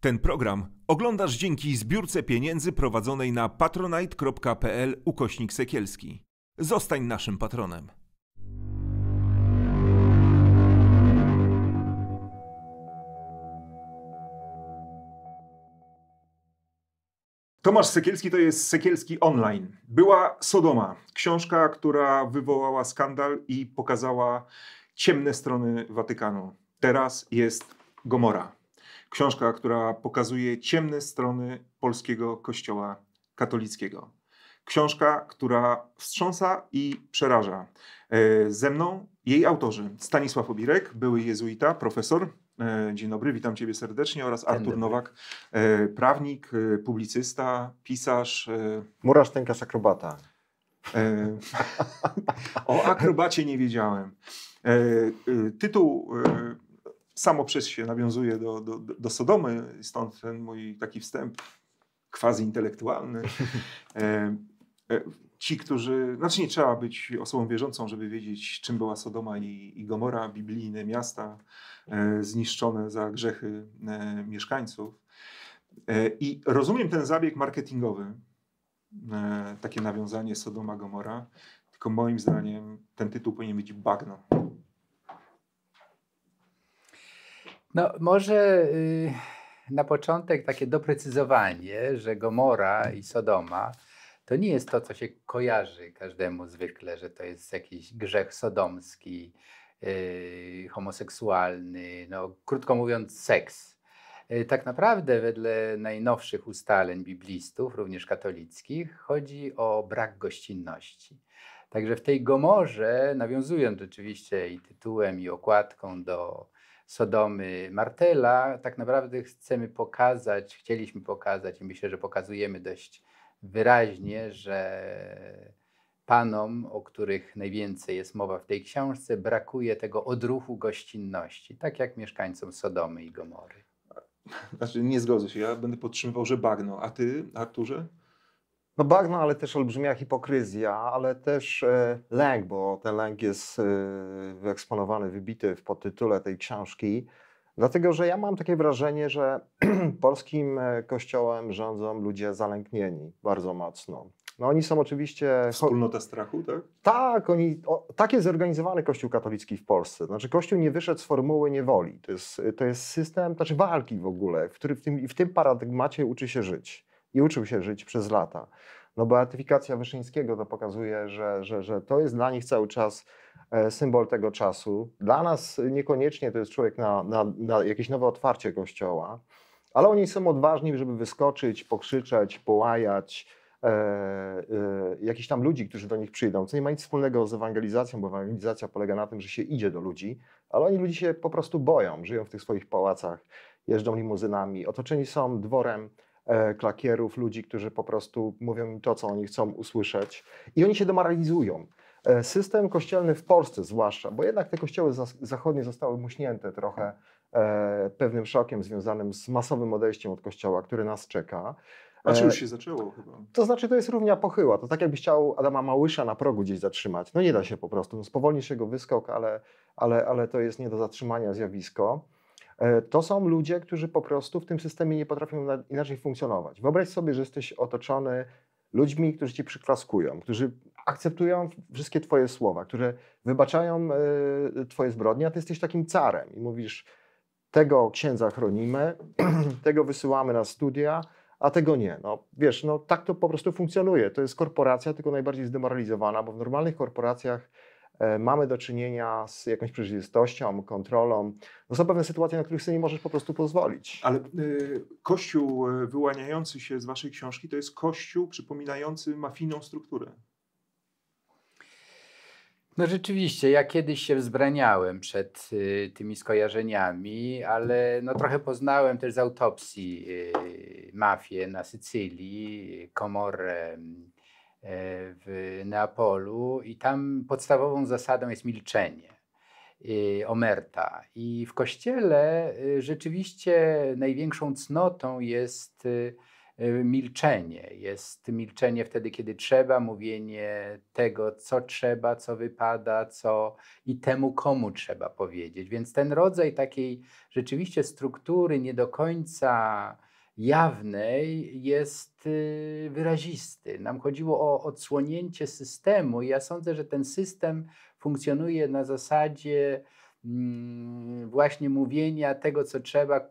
Ten program oglądasz dzięki zbiórce pieniędzy prowadzonej na patronite.pl ukośnik sekielski. Zostań naszym patronem. Tomasz Sekielski to jest Sekielski Online. Była Sodoma, książka, która wywołała skandal i pokazała ciemne strony Watykanu. Teraz jest Gomora. Książka, która pokazuje ciemne strony polskiego kościoła katolickiego. Książka, która wstrząsa i przeraża. E, ze mną jej autorzy Stanisław Obirek, były jezuita, profesor. E, dzień dobry, witam Ciebie serdecznie oraz Dzień Artur dobry. Nowak, e, prawnik, publicysta, pisarz. Murarz, tękarz, akrobata. o akrobacie nie wiedziałem. Tytuł samo przez się nawiązuje do, do, do Sodomy, stąd ten mój taki wstęp quasi intelektualny. E, e, ci, którzy, znaczy nie trzeba być osobą wierzącą, żeby wiedzieć, czym była Sodoma i, i Gomora, biblijne miasta e, zniszczone za grzechy e, mieszkańców. E, I rozumiem ten zabieg marketingowy, e, takie nawiązanie Sodoma Gomora, tylko moim zdaniem ten tytuł powinien być bagno. No, może y, na początek takie doprecyzowanie, że Gomora i Sodoma to nie jest to, co się kojarzy każdemu zwykle, że to jest jakiś grzech sodomski, y, homoseksualny, no, krótko mówiąc, seks. Y, tak naprawdę, wedle najnowszych ustaleń biblistów, również katolickich, chodzi o brak gościnności. Także w tej Gomorze, nawiązując rzeczywiście i tytułem, i okładką do Sodomy Martela, tak naprawdę chcemy pokazać, chcieliśmy pokazać i myślę, że pokazujemy dość wyraźnie, że panom, o których najwięcej jest mowa w tej książce, brakuje tego odruchu gościnności, tak jak mieszkańcom Sodomy i Gomory. Znaczy, nie zgodzę się, ja będę podtrzymywał, że bagno. A ty, Arturze? no bagno, ale też olbrzymia hipokryzja, ale też e, lęk, bo ten lęk jest e, wyeksponowany, wybity w podtytule tej książki. Dlatego, że ja mam takie wrażenie, że polskim e, kościołem rządzą ludzie zalęknieni bardzo mocno. No oni są oczywiście... Wspólnota strachu, tak? Tak, oni, o, tak jest zorganizowany Kościół katolicki w Polsce. Znaczy Kościół nie wyszedł z formuły niewoli. To jest, to jest system, znaczy walki w ogóle, w, który, w, tym, w tym paradygmacie uczy się żyć i uczył się żyć przez lata. No beatyfikacja Wyszyńskiego to pokazuje, że, że, że to jest dla nich cały czas e, symbol tego czasu. Dla nas niekoniecznie to jest człowiek na, na, na jakieś nowe otwarcie kościoła, ale oni są odważni, żeby wyskoczyć, pokrzyczeć, połajać, E, e, jakichś tam ludzi, którzy do nich przyjdą, co nie ma nic wspólnego z ewangelizacją, bo ewangelizacja polega na tym, że się idzie do ludzi, ale oni ludzi się po prostu boją, żyją w tych swoich pałacach, jeżdżą limuzynami, otoczeni są dworem E, klakierów, ludzi, którzy po prostu mówią im to, co oni chcą usłyszeć. I oni się demoralizują. E, system kościelny w Polsce zwłaszcza, bo jednak te kościoły zachodnie zostały muśnięte trochę e, pewnym szokiem związanym z masowym odejściem od kościoła, który nas czeka. A czy już się zaczęło chyba? To znaczy, to jest równia pochyła. To tak jakbyś chciał Adama Małysza na progu gdzieś zatrzymać. No nie da się po prostu. No, spowolnisz jego wyskok, ale, ale, ale to jest nie do zatrzymania zjawisko. E, to są ludzie, którzy po prostu w tym systemie nie potrafią inaczej funkcjonować. Wyobraź sobie, że jesteś otoczony ludźmi, którzy ci przyklaskują, którzy akceptują wszystkie twoje słowa, którzy wybaczają e, twoje zbrodnie, a ty jesteś takim carem i mówisz tego księdza chronimy, tego wysyłamy na studia, a tego nie. No, wiesz, no, tak to po prostu funkcjonuje. To jest korporacja, tylko najbardziej zdemoralizowana, bo w normalnych korporacjach E, mamy do czynienia z jakąś przejrzystością, kontrolą. No są pewne sytuacje, na których sobie nie możesz po prostu pozwolić. Ale y, kościół e, wyłaniający się z waszej książki to jest kościół przypominający mafijną strukturę. No rzeczywiście, ja kiedyś się wzbraniałem przed y, tymi skojarzeniami, ale no, trochę poznałem też z autopsji y, mafię na Sycylii, y, Komorę, mm, E, w Neapolu i tam podstawową zasadą jest milczenie, omerta. I w kościele y, rzeczywiście największą cnotą jest y, y, milczenie. Jest milczenie wtedy, kiedy trzeba, mówienie tego, co trzeba, co wypada, co i temu, komu trzeba powiedzieć. Więc ten rodzaj takiej rzeczywiście struktury nie do końca jawnej jest y, wyrazisty. Nam chodziło o odsłonięcie systemu i ja sądzę, że ten system funkcjonuje na zasadzie mm, właśnie mówienia tego, co trzeba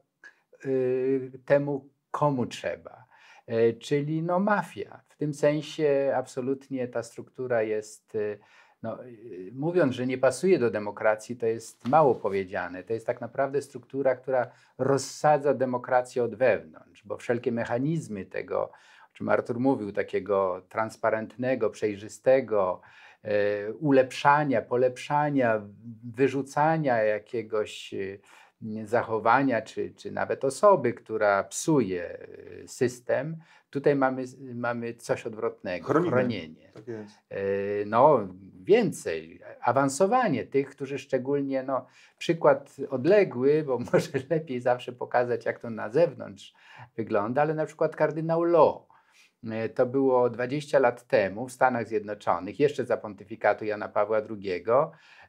y, temu, komu trzeba. E, czyli no mafia. W tym sensie absolutnie ta struktura jest y, no, y, mówiąc, że nie pasuje do demokracji, to jest mało powiedziane. To jest tak naprawdę struktura, która rozsadza demokrację od wewnątrz, bo wszelkie mechanizmy tego, o czym Artur mówił, takiego transparentnego, przejrzystego, e, ulepszania, polepszania, wyrzucania jakiegoś e, zachowania, czy, czy nawet osoby, która psuje y, system, tutaj mamy, mamy coś odwrotnego, Chronimy. chronienie. Tak y, no więcej, awansowanie tych, którzy szczególnie, no przykład odległy, bo może lepiej zawsze pokazać jak to na zewnątrz wygląda, ale na przykład kardynał Lo, E, to było 20 lat temu w Stanach Zjednoczonych, jeszcze za pontyfikatu Jana Pawła II.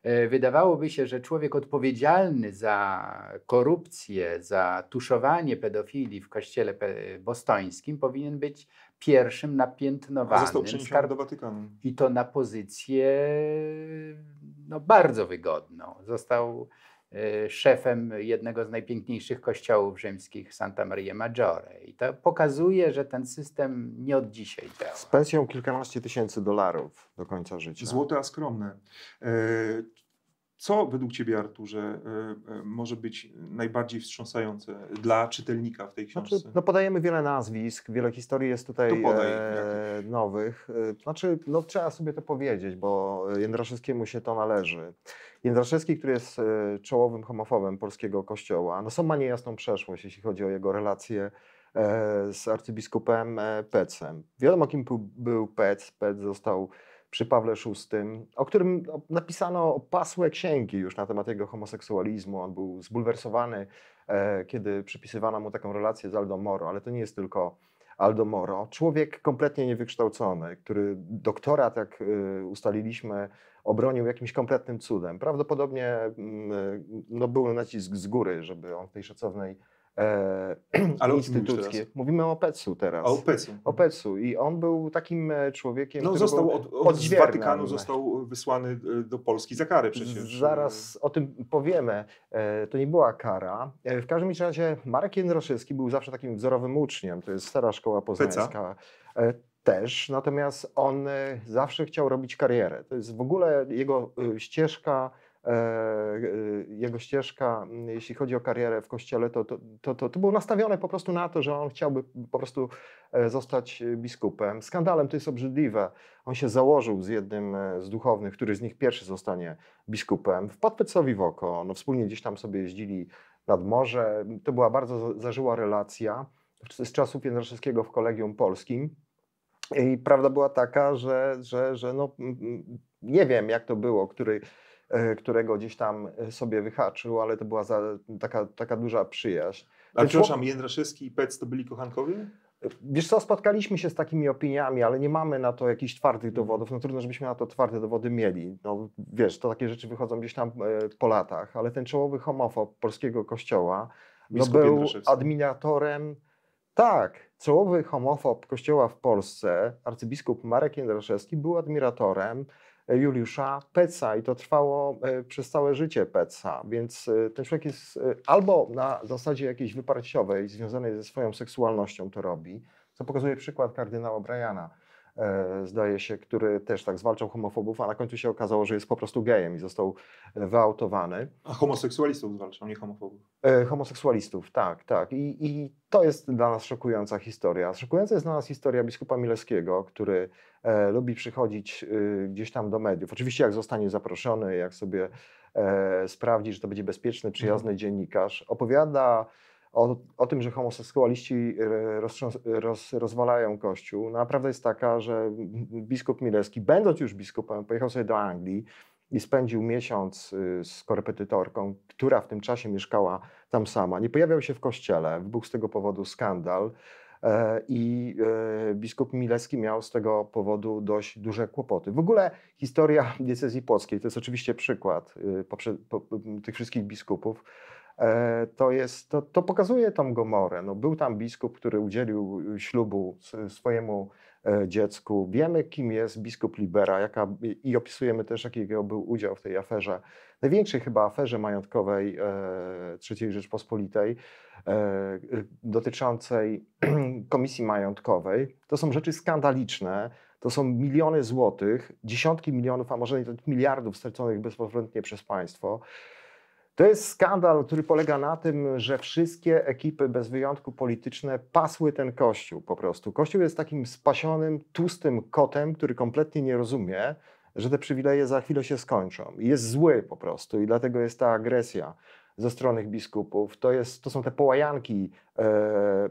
E, wydawałoby się, że człowiek odpowiedzialny za korupcję, za tuszowanie pedofilii w kościele bostońskim powinien być pierwszym napiętnowanym. Został do Watykanu. I to na pozycję no, bardzo wygodną. Został Y, szefem jednego z najpiękniejszych kościołów rzymskich, Santa Maria Maggiore. I to pokazuje, że ten system nie od dzisiaj działa. Z pensją kilkanaście tysięcy dolarów do końca życia. Złote, a skromne. E, co według Ciebie, Arturze, e, e, może być najbardziej wstrząsające dla czytelnika w tej znaczy, książce? Znaczy, no podajemy wiele nazwisk, wiele historii jest tutaj. To podaj, e, nowych. Y, znaczy, no, trzeba sobie to powiedzieć, bo Jędraszewskiemu się to należy. Jędraszewski, który jest y, czołowym homofobem polskiego kościoła, no, są ma niejasną przeszłość, jeśli chodzi o jego relacje e, z arcybiskupem e, Pecem. Wiadomo, kim był Pec. Pec został przy Pawle VI, o którym napisano opasłe księgi już na temat jego homoseksualizmu. On był zbulwersowany, e, kiedy przypisywano mu taką relację z Aldo Moro, ale to nie jest tylko Aldo Moro, człowiek kompletnie niewykształcony, który doktora, tak y, ustaliliśmy, obronił jakimś kompletnym cudem. Prawdopodobnie mm, y, no, był nacisk z góry, żeby on w tej szacownej E, Ale instytuckie. Mówimy o Petsu teraz. o Petsu. O Petsu. I on był takim e, człowiekiem, no, który został od, od z Watykanu został wysłany e, do Polski za karę przecież. Zaraz o tym powiemy. to nie była kara. w każdym razie Marek Jędroszewski był zawsze takim wzorowym uczniem. To jest stara szkoła poznańska. Peca. Też, natomiast on zawsze chciał robić karierę. To jest w ogóle jego ścieżka E, e, jego ścieżka, jeśli chodzi o karierę w kościele, to, to, to, to było po prostu na to, że on chciałby po prostu e, zostać biskupem. Skandalem to jest obrzydliwe. On się założył z jednym z duchownych, który z nich pierwszy zostanie biskupem. Wpadł Pecowi w oko. No, wspólnie gdzieś tam sobie jeździli nad morze. To była bardzo zażyła relacja z czasów Jędraszewskiego w Kolegium Polskim. I prawda była taka, że, że, że no, nie wiem jak to było, który E, którego gdzieś tam e, sobie wyhaczył, ale to była za, taka, taka duża przyjaźń. A przepraszam, Jędraszewski i Pec to byli kochankowie? Wiesz co, spotkaliśmy się z takimi opiniami, ale nie mamy na to jakichś twardych mhm. dowodów. No trudno, żebyśmy na to twarde dowody mieli. No wiesz, to takie rzeczy wychodzą gdzieś tam e, po latach, ale ten czołowy homofob polskiego kościoła no, był admiratorem, tak, czołowy homofob kościoła w Polsce, arcybiskup Marek Jędraszewski był admiratorem Juliusza Peca i to trwało e, przez całe życie Peca, więc e, ten człowiek jest e, albo na zasadzie jakiejś wyparciowej, związanej ze swoją seksualnością to robi, co pokazuje przykład kardynała Briana, E, zdaje się, który też tak zwalczał homofobów, a na końcu się okazało, że jest po prostu gejem i został e, wyautowany. A homoseksualistów zwalczał, nie homofobów? E, homoseksualistów, tak, tak. I, I, to jest dla nas szokująca historia. Szokująca jest dla nas historia biskupa Milewskiego, który e, lubi przychodzić e, gdzieś tam do mediów. Oczywiście jak zostanie zaproszony, jak sobie e, sprawdzi, że to będzie bezpieczny, przyjazny mhm. dziennikarz, opowiada o, o tym, że homoseksualiści e, roz, rozwalają Kościół. No, a prawda jest taka, że biskup Milewski, będąc już biskupem, pojechał sobie do Anglii i spędził miesiąc y, z korepetytorką, która w tym czasie mieszkała tam sama. Nie pojawiał się w kościele, wybuchł z tego powodu skandal e, i e, biskup Milewski miał z tego powodu dość duże kłopoty. W ogóle historia diecezji płockiej to jest oczywiście przykład y, tych wszystkich biskupów, E, to, jest, to, to pokazuje tą Gomorę. No, był tam biskup, który udzielił y, ślubu swojemu e, dziecku. Wiemy, kim jest biskup Libera jaka, i opisujemy też, jaki był udział w tej aferze. Największej chyba aferze majątkowej e, III Rzeczpospolitej dotyczącej komisji majątkowej. To są rzeczy skandaliczne. To są miliony złotych, dziesiątki milionów, a może nawet miliardów straconych bezpowrotnie przez państwo. To jest skandal, który polega na tym, że wszystkie ekipy bez wyjątku polityczne pasły ten kościół po prostu. Kościół jest takim spasionym, tłustym kotem, który kompletnie nie rozumie, że te przywileje za chwilę się skończą. Jest zły po prostu i dlatego jest ta agresja ze strony biskupów. To, jest, to są te połajanki e,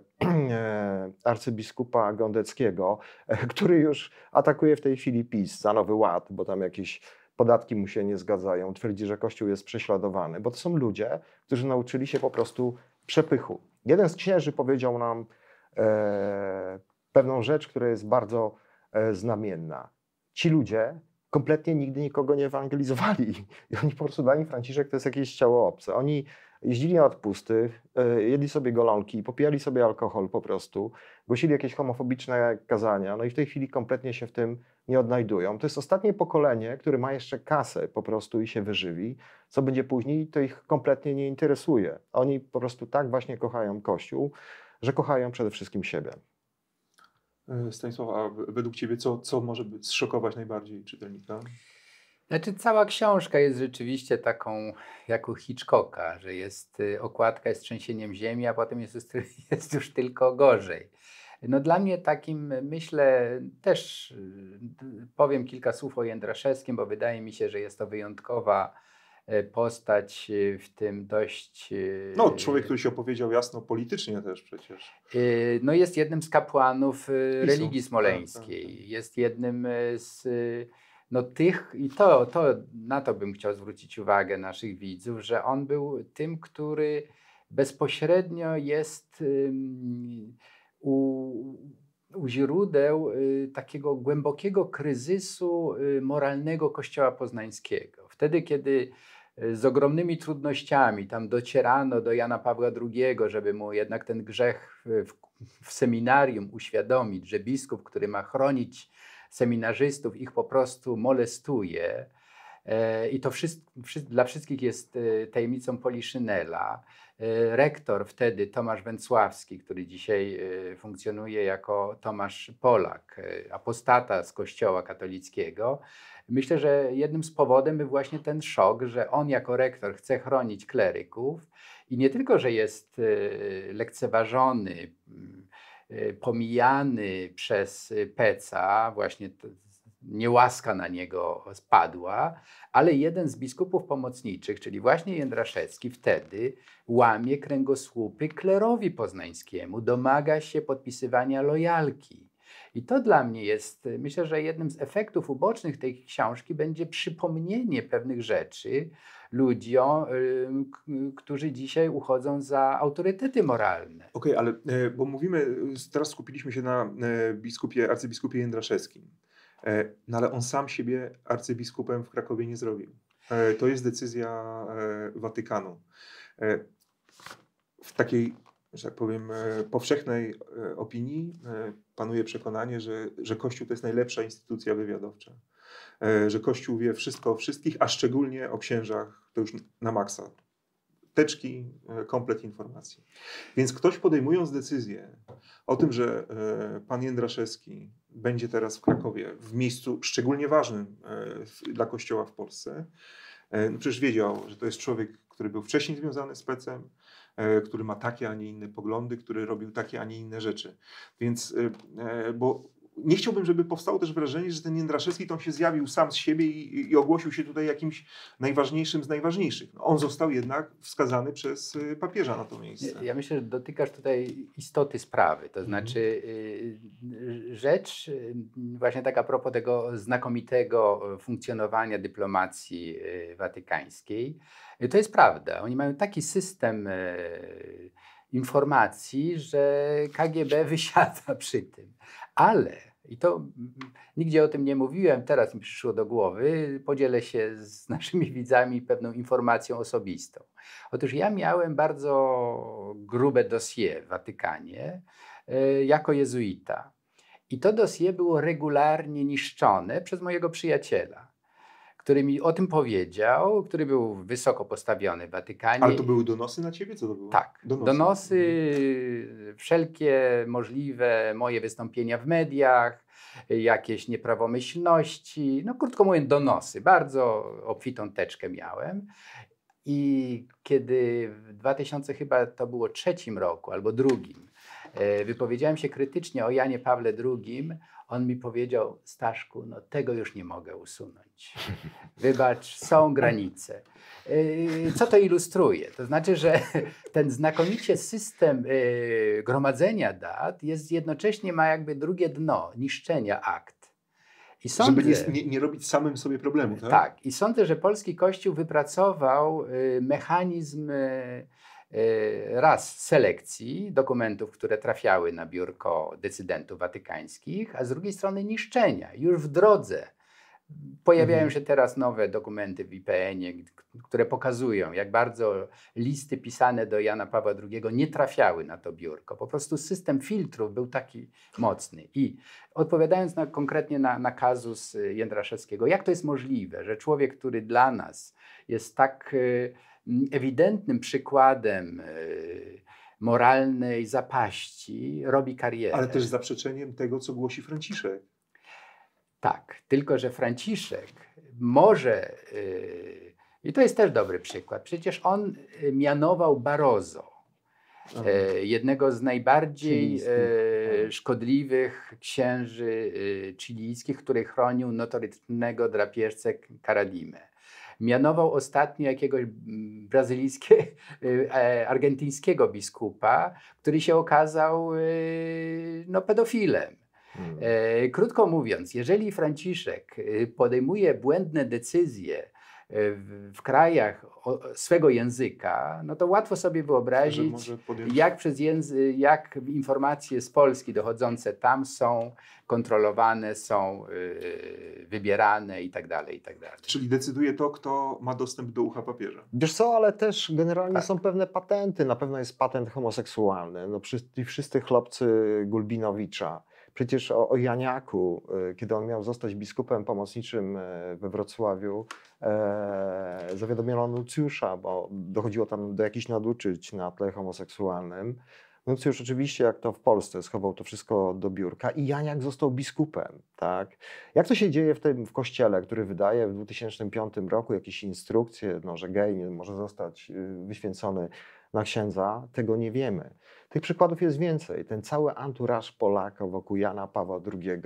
e, arcybiskupa Gondeckiego, e, który już atakuje w tej chwili PiS za Nowy Ład, bo tam jakieś podatki mu się nie zgadzają, twierdzi, że Kościół jest prześladowany, bo to są ludzie, którzy nauczyli się po prostu przepychu. Jeden z księży powiedział nam e, pewną rzecz, która jest bardzo e, znamienna. Ci ludzie kompletnie nigdy nikogo nie ewangelizowali. I oni po prostu dla nich Franciszek to jest jakieś ciało obce. Oni jeździli na odpustych, e, jedli sobie golonki, popijali sobie alkohol po prostu, głosili jakieś homofobiczne kazania, no i w tej chwili kompletnie się w tym nie odnajdują. To jest ostatnie pokolenie, które ma jeszcze kasę po prostu i się wyżywi. Co będzie później, to ich kompletnie nie interesuje. Oni po prostu tak właśnie kochają Kościół, że kochają przede wszystkim siebie. E, Stanisław, a według Ciebie co, co może zszokować najbardziej czytelnika? Znaczy, cała książka jest rzeczywiście taką jak u Hitchcocka, że jest y, okładka jest trzęsieniem ziemi, a potem jest, jest już tylko gorzej. No dla mnie takim, myślę, też y, powiem kilka słów o Jędraszewskim, bo wydaje mi się, że jest to wyjątkowa y, postać w tym dość... No człowiek, który się opowiedział jasno politycznie też przecież. No jest jednym z kapłanów Pisu. religii tak, tak, smoleńskiej. Tak. Jest jednym z no tych, i to, to na to bym chciał zwrócić uwagę naszych widzów, że on był tym, który bezpośrednio jest u, u źródeł y, takiego głębokiego kryzysu y, moralnego Kościoła Poznańskiego. Wtedy, kiedy y, z ogromnymi trudnościami. Tam docierano do Jana Pawła II, żeby mu jednak ten grzech w, w, seminarium uświadomić, że biskup, który ma chronić seminarzystów, ich po prostu molestuje. E, I to wszystko, dla wszystkich jest e, tajemnicą Poliszynela. E, rektor wtedy Tomasz Węcławski, który dzisiaj funkcjonuje jako Tomasz Polak, apostata z Kościoła katolickiego. Myślę, że jednym z powodów był właśnie ten szok, że on jako rektor chce chronić kleryków i nie tylko, że jest lekceważony, Y, pomijany przez Peca, właśnie niełaska na niego spadła, ale jeden z biskupów pomocniczych, czyli właśnie Jędraszewski, wtedy łamie kręgosłupy klerowi poznańskiemu, domaga się podpisywania lojalki. I to dla mnie jest, myślę, że jednym z efektów ubocznych tej książki będzie przypomnienie pewnych rzeczy, ludziom, którzy dzisiaj uchodzą za autorytety moralne. Okej, okay, ale e, bo mówimy, teraz skupiliśmy się na e, biskupie, arcybiskupie Jędraszewskim. E, no ale on sam siebie arcybiskupem w Krakowie nie zrobił. To jest decyzja Watykanu. W takiej, że tak powiem, powszechnej opinii panuje przekonanie, że, że Kościół to jest najlepsza instytucja wywiadowcza. E, że Kościół wie wszystko o wszystkich, a szczególnie o księżach, to już na maksa. Teczki, e, komplet informacji. Więc ktoś podejmując decyzję o tym, że e, pan Jędraszewski będzie teraz w Krakowie, w miejscu szczególnie ważnym dla Kościoła w Polsce, no przecież wiedział, że to jest człowiek, który był wcześniej związany z Pecem, który ma takie, a nie inne poglądy, który robił takie, a nie inne rzeczy. Więc, bo nie chciałbym, żeby powstało też wrażenie, że ten Jędraszewski tam się zjawił sam z siebie i, i ogłosił się tutaj jakimś najważniejszym z najważniejszych. No, on został jednak wskazany przez y, papieża na to miejsce. Ja myślę, że dotykasz tutaj istoty sprawy. To mhm. znaczy y, y, rzecz, właśnie taka a propos tego znakomitego funkcjonowania dyplomacji watykańskiej, to jest prawda. Oni mają taki system informacji, że KGB wysiada przy tym. Ale i to nigdzie o tym nie mówiłem, teraz mi przyszło do głowy. Podzielę się z naszymi widzami pewną informacją osobistą. Otóż ja miałem bardzo grube dosie w Watykanie e, jako jezuita. I to dosie było regularnie niszczone przez mojego przyjaciela który mi o tym powiedział, który był wysoko postawiony w Watykanie. Ale to były donosy na ciebie? Co to było? Tak, donosy. donosy mhm. wszelkie możliwe moje wystąpienia w mediach, jakieś nieprawomyślności, no krótko mówiąc donosy. Bardzo obfitą teczkę miałem. I kiedy w 2000 chyba to było trzecim roku albo drugim, E, wypowiedziałem się krytycznie o Janie Pawle II, on mi powiedział, Staszku, no tego już nie mogę usunąć. Wybacz, są granice. E, co to ilustruje? To znaczy, że ten znakomicie system e, gromadzenia dat jest jednocześnie ma jakby drugie dno, niszczenia akt. I sądzę, Żeby nie, nie, robić samym sobie problemu, tak? Tak. I sądzę, że polski Kościół wypracował mechanizm E, raz selekcji dokumentów, które trafiały na biurko decydentów watykańskich, a z drugiej strony niszczenia już w drodze. Pojawiają mhm. się teraz nowe dokumenty w IPN-ie, które pokazują, jak bardzo listy pisane do Jana Pawła II nie trafiały na to biurko. Po prostu system filtrów był taki mocny. I odpowiadając na, konkretnie na, na kazus e, Jędraszewskiego, jak to jest możliwe, że człowiek, który dla nas jest tak. Yy, ewidentnym przykładem e, moralnej zapaści robi karierę. Ale też zaprzeczeniem tego, co głosi Franciszek. Tak, tylko że Franciszek może, e, i to jest też dobry przykład, przecież on e, mianował Barozo, mhm. jednego z najbardziej mhm. szkodliwych księży chilijskich, który chronił notorycznego drapieżcę Karadimę mianował ostatnio jakiegoś mm, brazylijskiego, y, e, argentyńskiego biskupa, który się okazał y, no, pedofilem. Hmm. E, krótko mówiąc, jeżeli Franciszek y, podejmuje błędne decyzje w krajach swego języka, no to łatwo sobie wyobrazić, jak, przez języ, jak informacje z Polski dochodzące tam są kontrolowane, są y, wybierane i tak dalej, i tak dalej. Czyli decyduje to, kto ma dostęp do ucha papieża. Wiesz co, ale też generalnie tak. są pewne patenty. Na pewno jest patent homoseksualny. No, przy, wszyscy chłopcy Gulbinowicza Przecież o, o Janiaku, e, kiedy on miał zostać biskupem pomocniczym e, we Wrocławiu, e, zawiadomiono Nucjusza, bo dochodziło tam do jakichś naduczyć na tle homoseksualnym. Nucjusz oczywiście, jak to w Polsce, schował to wszystko do biurka i Janiak został biskupem. Tak? Jak to się dzieje w tym w kościele, który wydaje w 2005 roku jakieś instrukcje, no, że gej nie może zostać y, wyświęcony na księdza, tego nie wiemy. Tych przykładów jest więcej. Ten cały anturaż Polaka wokół Jana Pawła II.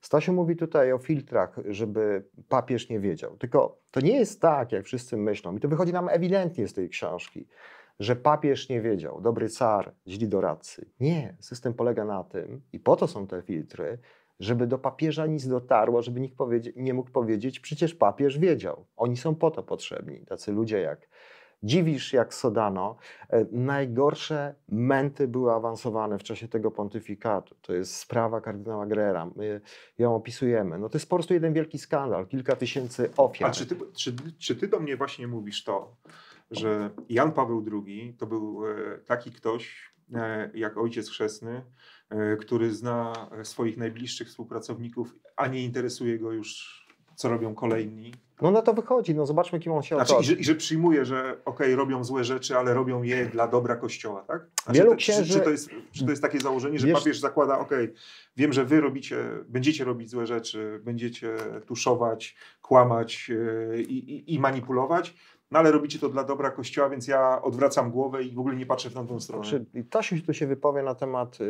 Stasiu mówi tutaj o filtrach, żeby papież nie wiedział. Tylko to nie jest tak, jak wszyscy myślą, i to wychodzi nam ewidentnie z tej książki, że papież nie wiedział, dobry car, źli doradcy. Nie, system polega na tym, i po to są te filtry, żeby do papieża nic dotarło, żeby nikt nie mógł powiedzieć, przecież papież wiedział. Oni są po to potrzebni. Tacy ludzie jak dziwisz jak Sodano. E, najgorsze męty były awansowane w czasie tego pontyfikatu. To jest sprawa kardynała Grera. My ją opisujemy. No to jest po prostu jeden wielki skandal. Kilka tysięcy ofiar. A czy ty, czy, czy ty do mnie właśnie mówisz to, że Jan Paweł II to był e, taki ktoś, e, jak ojciec chrzestny, który zna swoich najbliższych współpracowników, a nie interesuje go już, co robią kolejni? No na no to wychodzi, no zobaczmy kim on się znaczy, otoczy. I że, i że przyjmuje, że okej, okay, robią złe rzeczy, ale robią je dla dobra Kościoła, tak? Znaczy, Wielu księży... Czy, czy, to jest, czy to jest takie założenie, że wiesz... papież zakłada, okej, okay, wiem, że wy robicie, będziecie robić złe rzeczy, będziecie tuszować, kłamać yy, i, i manipulować, no ale robicie to dla dobra Kościoła, więc ja odwracam głowę i w ogóle nie patrzę w tamtą stronę. Czyli znaczy, Tasiu tu się wypowie na temat y,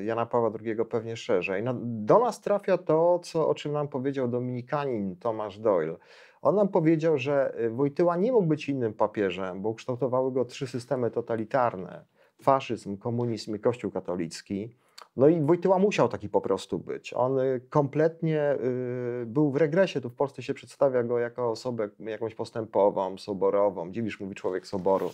y, Jana Pawła II pewnie szerzej. No, do nas trafia to, co, o czym nam powiedział dominikanin Tomasz Doyle. On nam powiedział, że y, Wojtyła nie mógł być innym papieżem, bo ukształtowały go trzy systemy totalitarne. Faszyzm, komunizm i Kościół katolicki no i Wojtyła musiał taki po prostu być. On y, kompletnie y, był w regresie. Tu w Polsce się przedstawia go jako osobę jakąś postępową, soborową. Dziwisz, mówi człowiek soboru.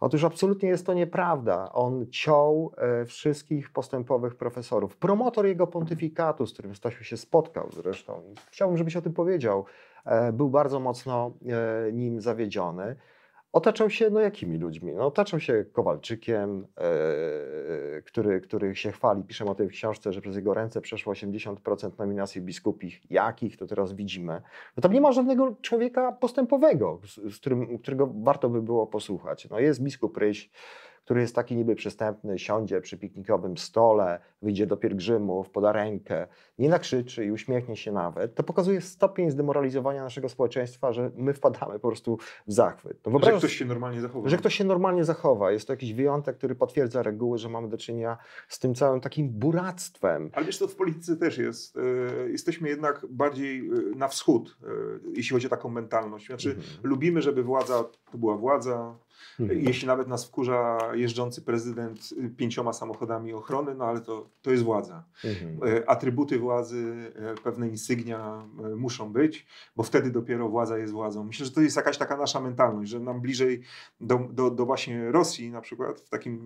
Otóż absolutnie jest to nieprawda. On ciął e, wszystkich postępowych profesorów. Promotor jego pontyfikatu, z którym Stasiu się spotkał zresztą, chciałbym, żebyś o tym powiedział, e, był bardzo mocno e, nim zawiedziony. Otaczał się no, jakimi ludźmi? No, otaczał się Kowalczykiem, yy, który, który się chwali, piszę o tej książce, że przez jego ręce przeszło 80% nominacji biskupich. Jakich to teraz widzimy? No, tam nie ma żadnego człowieka postępowego, z, z którym, którego warto by było posłuchać. No, jest biskup Ryś, który jest taki niby przystępny, siądzie przy piknikowym stole, wyjdzie do pielgrzymów, poda rękę, nie nakrzyczy i uśmiechnie się nawet, to pokazuje stopień zdemoralizowania naszego społeczeństwa, że my wpadamy po prostu w zachwyt. No że ktoś się normalnie zachowa. Że ktoś się normalnie zachowa. Jest to jakiś wyjątek, który potwierdza reguły, że mamy do czynienia z tym całym takim buractwem. Ale wiesz, to w polityce też jest. E, jesteśmy jednak bardziej e, na wschód, e, jeśli chodzi o taką mentalność. Znaczy, mhm. lubimy, żeby władza to była władza, Mhm. Jeśli nawet nas wkurza jeżdżący prezydent y, pięcioma samochodami ochrony, no ale to, to jest władza. Mhm. E, atrybuty władzy, e, pewne insygnia e, muszą być, bo wtedy dopiero władza jest władzą. Myślę, że to jest jakaś taka nasza mentalność, że nam bliżej do, do, do właśnie Rosji na przykład w takim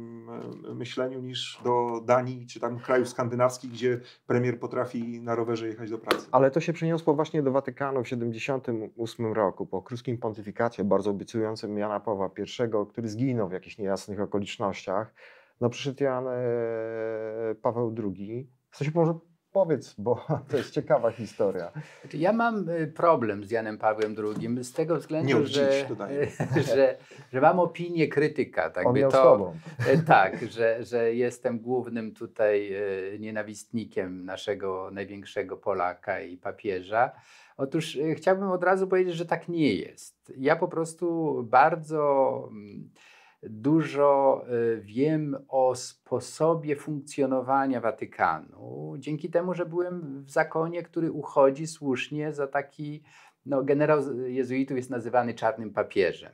myśleniu niż do Danii czy tam krajów skandynawskich, gdzie premier potrafi na rowerze jechać do pracy. Ale to się przeniosło właśnie do Watykanu w 1978 roku po krótkim pontyfikacie bardzo obiecującym Jana Pawła I Leszczego, który zginął w jakichś niejasnych okolicznościach, no przyszedł Jan e, Paweł II. Co się może powiedz, bo to jest ciekawa historia. Znaczy, ja mam e, problem z Janem Pawłem II z tego względu, że, e, że, że, mam opinię krytyka. Tak On by to, Tak, że, że jestem głównym tutaj nienawistnikiem naszego największego Polaka i papieża. Otóż y, chciałbym od razu powiedzieć, że tak nie jest. Ja po prostu bardzo mm, dużo y, wiem o sposobie funkcjonowania Watykanu, dzięki temu, że byłem w zakonie, który uchodzi słusznie za taki, no generał jezuitów jest nazywany czarnym papieżem.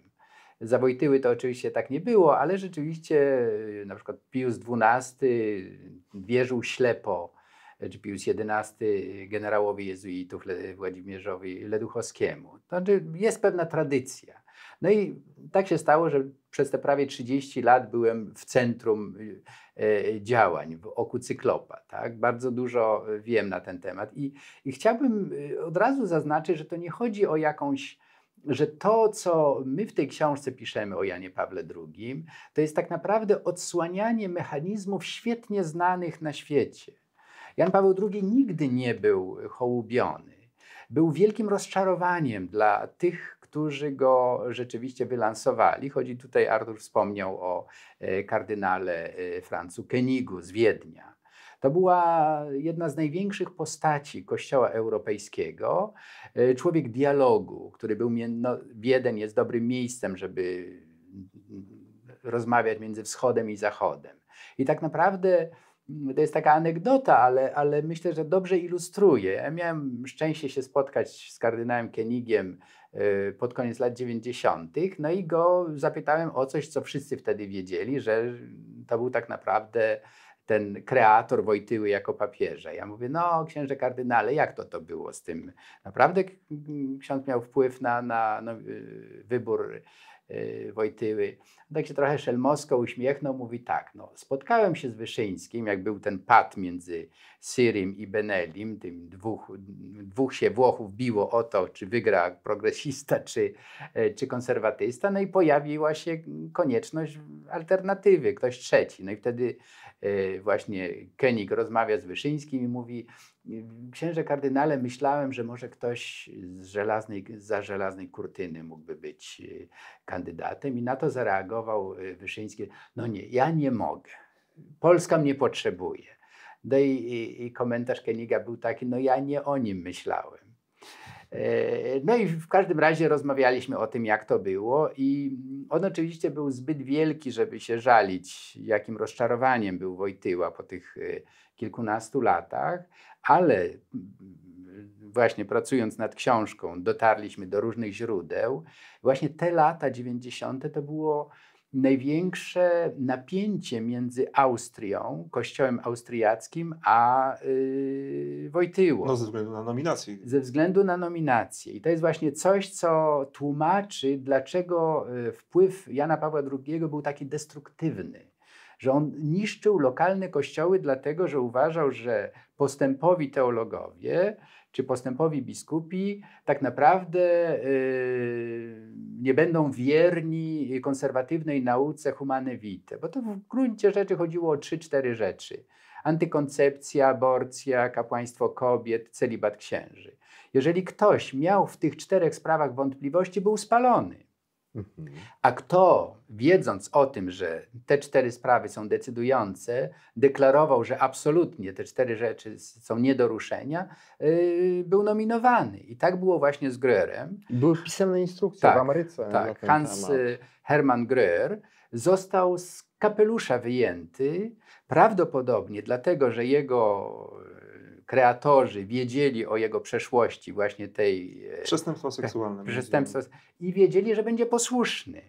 Za Wojtyły to oczywiście tak nie było, ale rzeczywiście y, na przykład Pius XII wierzył ślepo Pius XI y, generałowi jezuitów Władimierzowi Leduchowskiemu. To znaczy jest pewna tradycja. No i tak się stało, że przez te prawie 30 lat byłem w centrum y, e, działań, w oku cyklopa. Tak? Bardzo dużo y, wiem na ten temat I, i chciałbym od razu zaznaczyć, że to nie chodzi o jakąś że to, co my w tej książce piszemy o Janie Pawle II, to jest tak naprawdę odsłanianie mechanizmów świetnie znanych na świecie. Jan Paweł II nigdy nie był hołubiony. Był wielkim rozczarowaniem dla tych, którzy go rzeczywiście wylansowali. Chodzi tutaj, Artur wspomniał o e, kardynale e, Francu Kenigu z Wiednia. To była jedna z największych postaci Kościoła Europejskiego, e, człowiek dialogu, który był, no, Wiedeń jest dobrym miejscem, żeby rozmawiać między Wschodem i Zachodem. I tak naprawdę to jest taka anegdota, ale, ale myślę, że dobrze ilustruje. Ja miałem szczęście się spotkać z kardynałem Kenigiem y, pod koniec lat 90., no i go zapytałem o coś, co wszyscy wtedy wiedzieli, że to był tak naprawdę ten kreator Wojtyły jako papieża. Ja mówię, no księże kardynale, jak to to było z tym? Naprawdę ksiądz miał wpływ na, na no, wybór y, Wojtyły tak się trochę szelmowsko uśmiechnął, mówi tak, no spotkałem się z Wyszyńskim, jak był ten pad między Syrim i Benelim, tym dwóch, dwóch się Włochów biło o to, czy wygra progresista, czy, e, czy konserwatysta, no i pojawiła się konieczność alternatywy, ktoś trzeci. No i wtedy e, właśnie Kenik rozmawia z Wyszyńskim i mówi, księże kardynale, myślałem, że może ktoś z żelaznej, za żelaznej kurtyny mógłby być e, kandydatem i na to zareagował Y, Wyszyński. No nie, ja nie mogę. Polska mnie potrzebuje. No i, i, i komentarz Keniga był taki, no ja nie o nim myślałem. E, no i w każdym razie rozmawialiśmy o tym, jak to było, i on oczywiście był zbyt wielki, żeby się żalić, jakim rozczarowaniem był Wojtyła po tych y, kilkunastu latach, ale mm, właśnie pracując nad książką, dotarliśmy do różnych źródeł. Właśnie te lata 90. to było największe napięcie między Austrią, kościołem austriackim, a yy, Wojtyłą. No, ze względu na nominację. Ze względu na nominację. I to jest właśnie coś, co tłumaczy, dlaczego y, wpływ Jana Pawła II był taki destruktywny że on niszczył lokalne kościoły, dlatego że uważał, że postępowi teologowie czy postępowi biskupi tak naprawdę y, nie będą wierni konserwatywnej nauce humane vitae, bo to w gruncie rzeczy chodziło o trzy, cztery rzeczy. Antykoncepcja, aborcja, kapłaństwo kobiet, celibat księży. Jeżeli ktoś miał w tych czterech sprawach wątpliwości, był spalony. Mhm. A kto, wiedząc o tym, że te cztery sprawy są decydujące, deklarował, że absolutnie te cztery rzeczy są nie do ruszenia, yy, był nominowany. I tak było właśnie z Gröerem. Były pisemne instrukcje tak, w Ameryce. Tak, Hans temat. Yy, Hermann Gröer został z kapelusza wyjęty, prawdopodobnie dlatego, że jego kreatorzy wiedzieli o jego przeszłości, właśnie tej. E, Przestępstwa seksualne. Przestępstwa, I wiedzieli, że będzie posłuszny.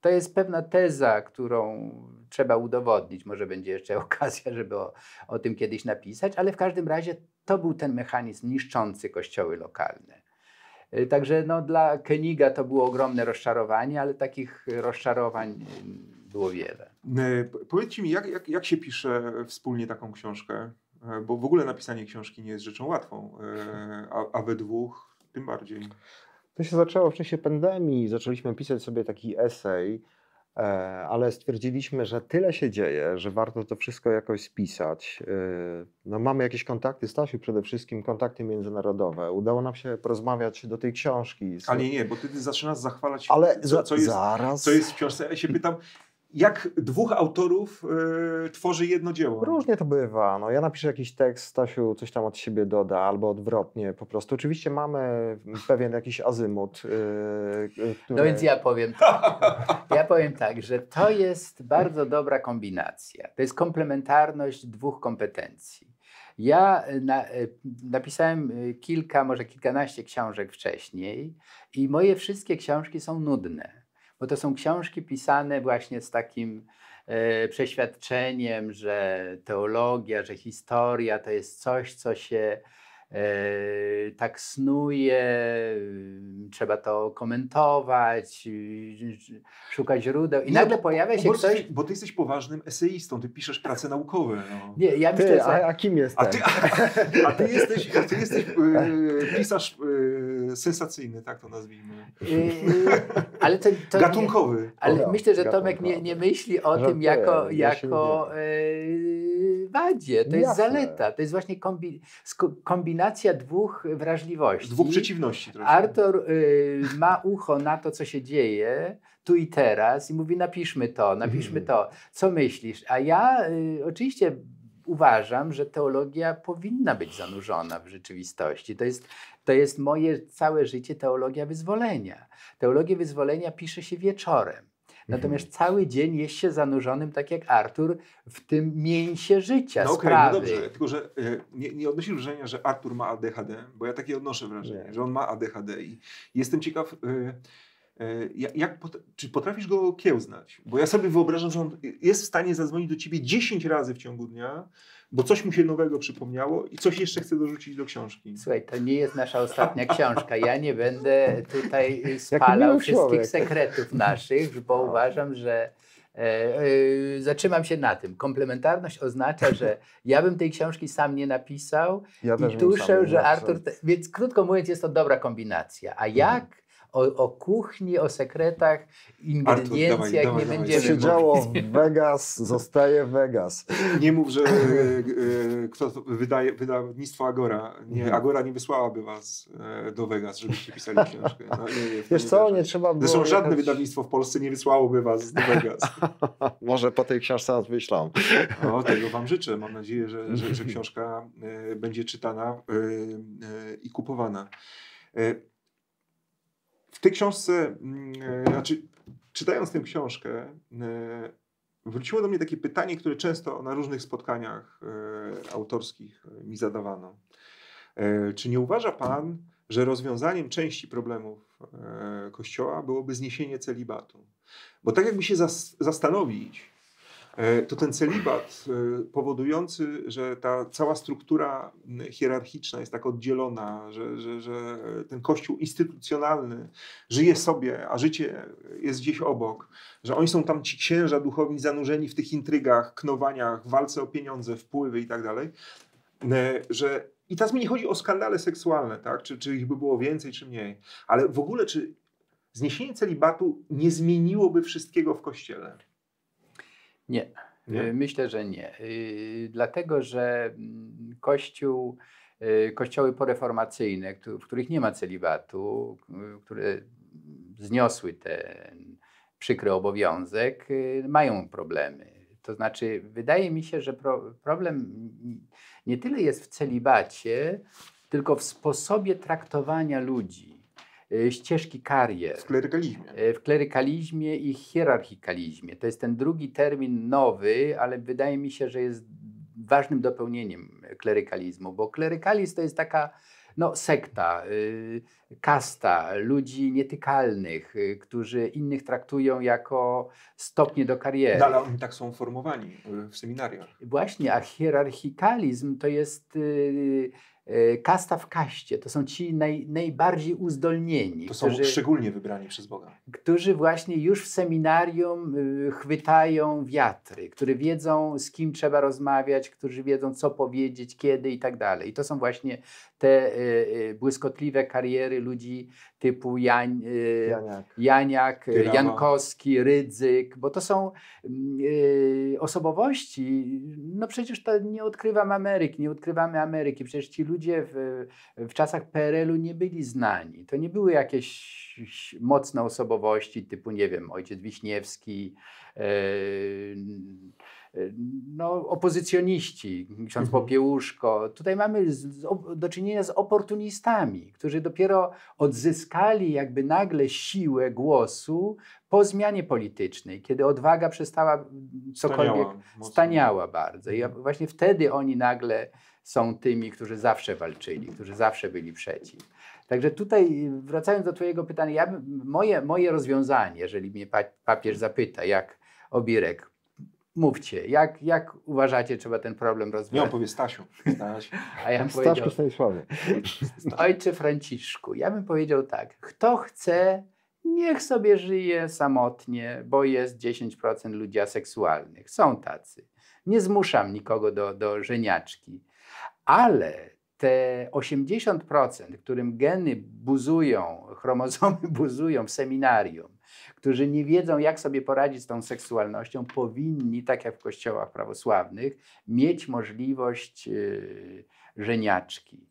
To jest pewna teza, którą trzeba udowodnić. Może będzie jeszcze okazja, żeby o, o tym kiedyś napisać, ale w każdym razie to był ten mechanizm niszczący kościoły lokalne. E, także no, dla Keniga to było ogromne rozczarowanie, ale takich rozczarowań e, było wiele. Powiedzcie mi, jak, jak, jak się pisze wspólnie taką książkę? E, bo w ogóle napisanie książki nie jest rzeczą łatwą, e, a, a we dwóch tym bardziej. To się zaczęło w czasie pandemii. Zaczęliśmy pisać sobie taki esej, e, ale stwierdziliśmy, że tyle się dzieje, że warto to wszystko jakoś spisać. No, mamy jakieś kontakty, Stasiu przede wszystkim, kontakty międzynarodowe. Udało nam się porozmawiać do tej książki. Ale nie, nie, bo ty zaczynasz zachwalać, ale co, co, jest, zaraz. co jest w książce. Ja się pytam, jak dwóch autorów y, tworzy jedno dzieło. Różnie to bywa. No, ja napiszę jakiś tekst, Stasiu coś tam od siebie doda, albo odwrotnie po prostu. Oczywiście mamy pewien jakiś azymut. Y, y który... No więc ja powiem tak. Ja powiem tak, że to jest bardzo dobra kombinacja. To jest komplementarność dwóch kompetencji. Ja y, na, y, napisałem kilka, może kilkanaście książek wcześniej i moje wszystkie książki są nudne bo to są książki pisane właśnie z takim e, przeświadczeniem, że teologia, że historia to jest coś, co się e, tak snuje, mm, trzeba to komentować, y, szukać źródeł. I no nagle pojawia się bo, ktoś... Bo ty jesteś poważnym eseistą, ty piszesz prace naukowe. No. Nie, ja myślę, ty, że... a, a kim jesteś? A ty, a, a ty jesteś, a ty jesteś yy, pisarz... Y, sensacyjny, tak to nazwijmy. ale to, to gatunkowy. Nie, ale myślę, że Tomek nie, nie myśli o tym jako, ja jako e, wadzie. To jest zaleta. To jest właśnie kombi, kombinacja dwóch wrażliwości. Dwóch przeciwności. Troszkę. Artur y, ma ucho na to, co się dzieje tu i teraz i mówi napiszmy to, napiszmy hmm. to. Co myślisz? A ja y, oczywiście uważam, że teologia powinna być zanurzona w rzeczywistości. To jest to jest moje całe życie teologia wyzwolenia. Teologię wyzwolenia pisze się wieczorem. Natomiast mhm. cały dzień jest się zanurzonym, tak jak Artur, w tym mięsie życia, no okay, no sprawy. No dobrze, tylko że e, nie, nie odnosisz wrażenia, że Artur ma ADHD? Bo ja takie odnoszę wrażenie, nie. że on ma ADHD i jestem ciekaw... E, e, jak, czy potrafisz go kiełznać? Bo ja sobie wyobrażam, że on jest w stanie zadzwonić do ciebie 10 razy w ciągu dnia, bo coś mu się nowego przypomniało i coś jeszcze chcę dorzucić do książki. Słuchaj, to nie jest nasza ostatnia książka. Ja nie będę tutaj spalał wszystkich sekretów naszych, bo no. uważam, że e, e, zatrzymam się na tym. Komplementarność oznacza, że ja bym tej książki sam nie napisał ja i duszę, że Artur. Więc krótko mówiąc, jest to dobra kombinacja. A mhm. jak o, o kuchni, o sekretach, ingrediencjach nie dawaj, będziemy. Co się działo w Vegas, zostaje Vegas. Nie mów, że e, e, kto wydaje, wydawnictwo Agora. Nie, mhm. Agora nie wysłałaby was e, do Vegas, żebyście pisali książkę. No, nie, nie, Wiesz nie co, wierzę. nie trzeba było... Zresztą żadne jechać... wydawnictwo w Polsce nie wysłałoby was do Vegas. Może po tej książce nas no, tego wam życzę. Mam nadzieję, że, że, że książka e, będzie czytana i kupowana tej książce, mm, e, znaczy czytając tę książkę, e, wróciło do mnie takie pytanie, które często na różnych spotkaniach e, autorskich mi zadawano. Czy nie uważa Pan, że rozwiązaniem części problemów Kościoła byłoby zniesienie celibatu? Bo tak jakby się zas- zastanowić, E, to ten celibat e, powodujący, że ta cała struktura hierarchiczna jest tak oddzielona, że, że, że ten kościół instytucjonalny żyje sobie, a życie jest gdzieś obok, że oni są tam ci księża duchowni zanurzeni w tych intrygach, knowaniach, walce o pieniądze, wpływy i tak dalej, że i teraz mi nie chodzi o skandale seksualne, tak? czy, czy ich by było więcej, czy mniej, ale w ogóle, czy zniesienie celibatu nie zmieniłoby wszystkiego w kościele? Nie. nie? Y, myślę, że nie. Y, dlatego, że mm, Kościół, y, kościoły poreformacyjne, w których nie ma celibatu, które zniosły ten przykry obowiązek, mają problemy. To znaczy, wydaje mi się, że problem nie tyle jest w celibacie, tylko w sposobie traktowania ludzi. E, ścieżki karier. W klerykalizmie. E, w klerykalizmie i hierarchikalizmie. To jest ten drugi termin nowy, ale wydaje mi się, że jest ważnym dopełnieniem klerykalizmu, bo klerykalizm to jest taka no, sekta, y, kasta ludzi nietykalnych, y, którzy innych traktują jako stopnie do kariery. No, ale oni tak są formowani y, w seminariach. Właśnie, a hierarchikalizm to jest Y, kasta w kaście to są ci naj, najbardziej uzdolnieni. To są którzy, szczególnie wybrani przez Boga. Którzy właśnie już w seminarium y, chwytają wiatry, którzy wiedzą z kim trzeba rozmawiać, którzy wiedzą co powiedzieć, kiedy i tak dalej. I to są właśnie te y, błyskotliwe kariery ludzi typu Jań, Janiak, Janiak Jankowski, Rydzyk, bo to są osobowości, no przecież to nie odkrywam Ameryki, nie odkrywamy Ameryki, przecież ci ludzie ludzie w, w czasach PRL-u nie byli znani. To nie były jakieś mocne osobowości typu, nie wiem, ojciec Wiśniewski, e, no, opozycjoniści, ksiądz mhm. Popiełuszko. Tutaj mamy z, do czynienia z oportunistami, którzy dopiero odzyskali jakby nagle siłę głosu po zmianie politycznej, kiedy odwaga przestała cokolwiek, staniała, staniała bardzo. I mhm. właśnie wtedy oni nagle są tymi, którzy zawsze walczyli, którzy zawsze byli przeciw. Także tutaj, wracając do Twojego pytania, ja bym, moje, moje rozwiązanie, jeżeli mnie papież zapyta, jak Obirek, mówcie, jak, jak uważacie, trzeba ten problem rozwiązać? Nie, on powie Stasiu. A ja bym Staszku Stanisławie. Ojcze Franciszku, ja bym powiedział tak, kto chce, niech sobie żyje samotnie, bo jest 10% ludzi aseksualnych. Są tacy. Nie zmuszam nikogo do, do żeniaczki ale te 80%, którym geny buzują, chromozomy buzują w seminarium, którzy nie wiedzą, jak sobie poradzić z tą seksualnością, powinni, tak jak w kościołach prawosławnych, mieć możliwość y, żeniaczki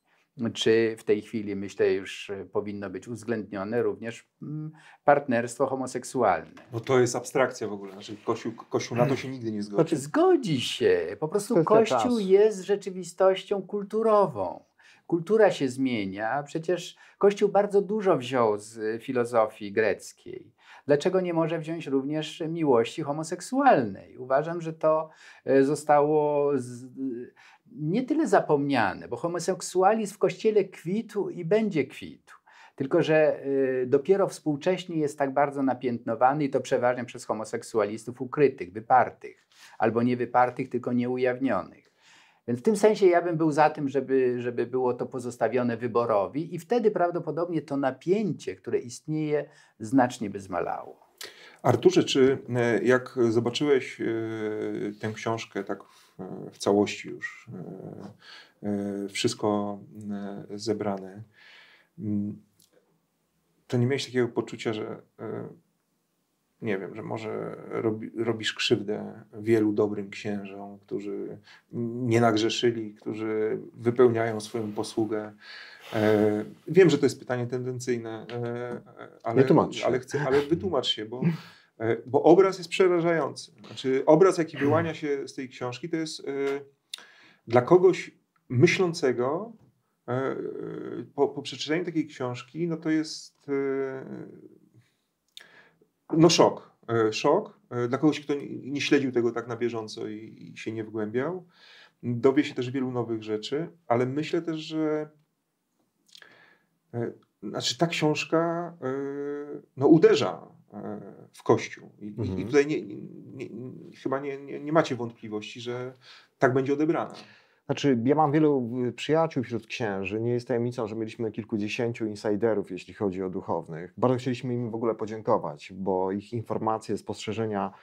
czy w tej chwili, myślę, już e, powinno być uwzględnione również mm, partnerstwo homoseksualne. Bo to jest abstrakcja w ogóle. Znaczy, Kościół, Kościół na to się nigdy nie zgodzi. Znaczy, zgodzi się. Po prostu Kościół jest rzeczywistością kulturową. Kultura się zmienia. Przecież Kościół bardzo dużo wziął z e, filozofii greckiej. Dlaczego nie może wziąć również miłości homoseksualnej? Uważam, że to e, zostało nie tyle zapomniane, bo homoseksualizm w kościele kwitł i będzie kwitł. Tylko, że y, dopiero współcześnie jest tak bardzo napiętnowany i to przeważnie przez homoseksualistów ukrytych, wypartych, albo nie wypartych, tylko nieujawnionych. Więc w tym sensie ja bym był za tym, żeby, żeby było to pozostawione wyborowi, i wtedy prawdopodobnie to napięcie, które istnieje, znacznie by zmalało. Arturze, czy e, jak zobaczyłeś e, tę książkę tak E, w całości już e, e, wszystko zebrane, mm, to nie miałeś takiego poczucia, że nie wiem, że może robi, robisz krzywdę wielu dobrym księżom, którzy nie nagrzeszyli, którzy wypełniają swoją posługę. E, wiem, że to jest pytanie tendencyjne, e, ale, ale, chcę, ale wytłumacz się, bo E, bo obraz jest przerażający. Znaczy, obraz, jaki wyłania się z tej książki, to jest e, dla kogoś myślącego e, po, po przeczytaniu takiej książki, no to jest no szok. Szok dla kogoś, kto nie śledził tego tak na bieżąco i, i się nie wgłębiał. Dowie się też wielu nowych rzeczy, ale myślę też, że znaczy ta książka no, uderza w Kościół. I, mhm. i tutaj nie, nie, chyba nie, nie macie wątpliwości, że tak będzie odebrane. Znaczy, ja mam wielu y, przyjaciół wśród księży. Nie jest tajemnicą, że mieliśmy kilkudziesięciu insiderów, jeśli chodzi o duchownych. Bardzo chcieliśmy im w ogóle podziękować, bo ich informacje, spostrzeżenia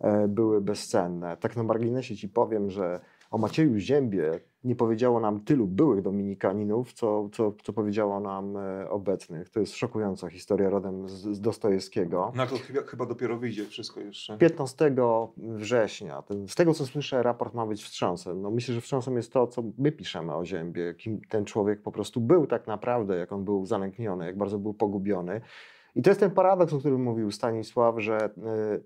e, były bezcenne. Tak na marginesie ci powiem, że o Macieju Ziębie nie powiedziało nam tylu byłych dominikaninów, co, co, co powiedziało nam e, obecnych. To jest szokująca historia rodem z, z Dostojewskiego. Na no to chyba, chyba, dopiero wyjdzie wszystko jeszcze. 15 września. Ten, z tego co słyszę, raport ma być wstrząsem. No, myślę, że wstrząsem jest to, co my piszemy o Ziębie, kim ten człowiek po prostu był tak naprawdę, jak on był zamękniony, jak bardzo był pogubiony. I to jest ten paradoks, o którym mówił Stanisław, że y,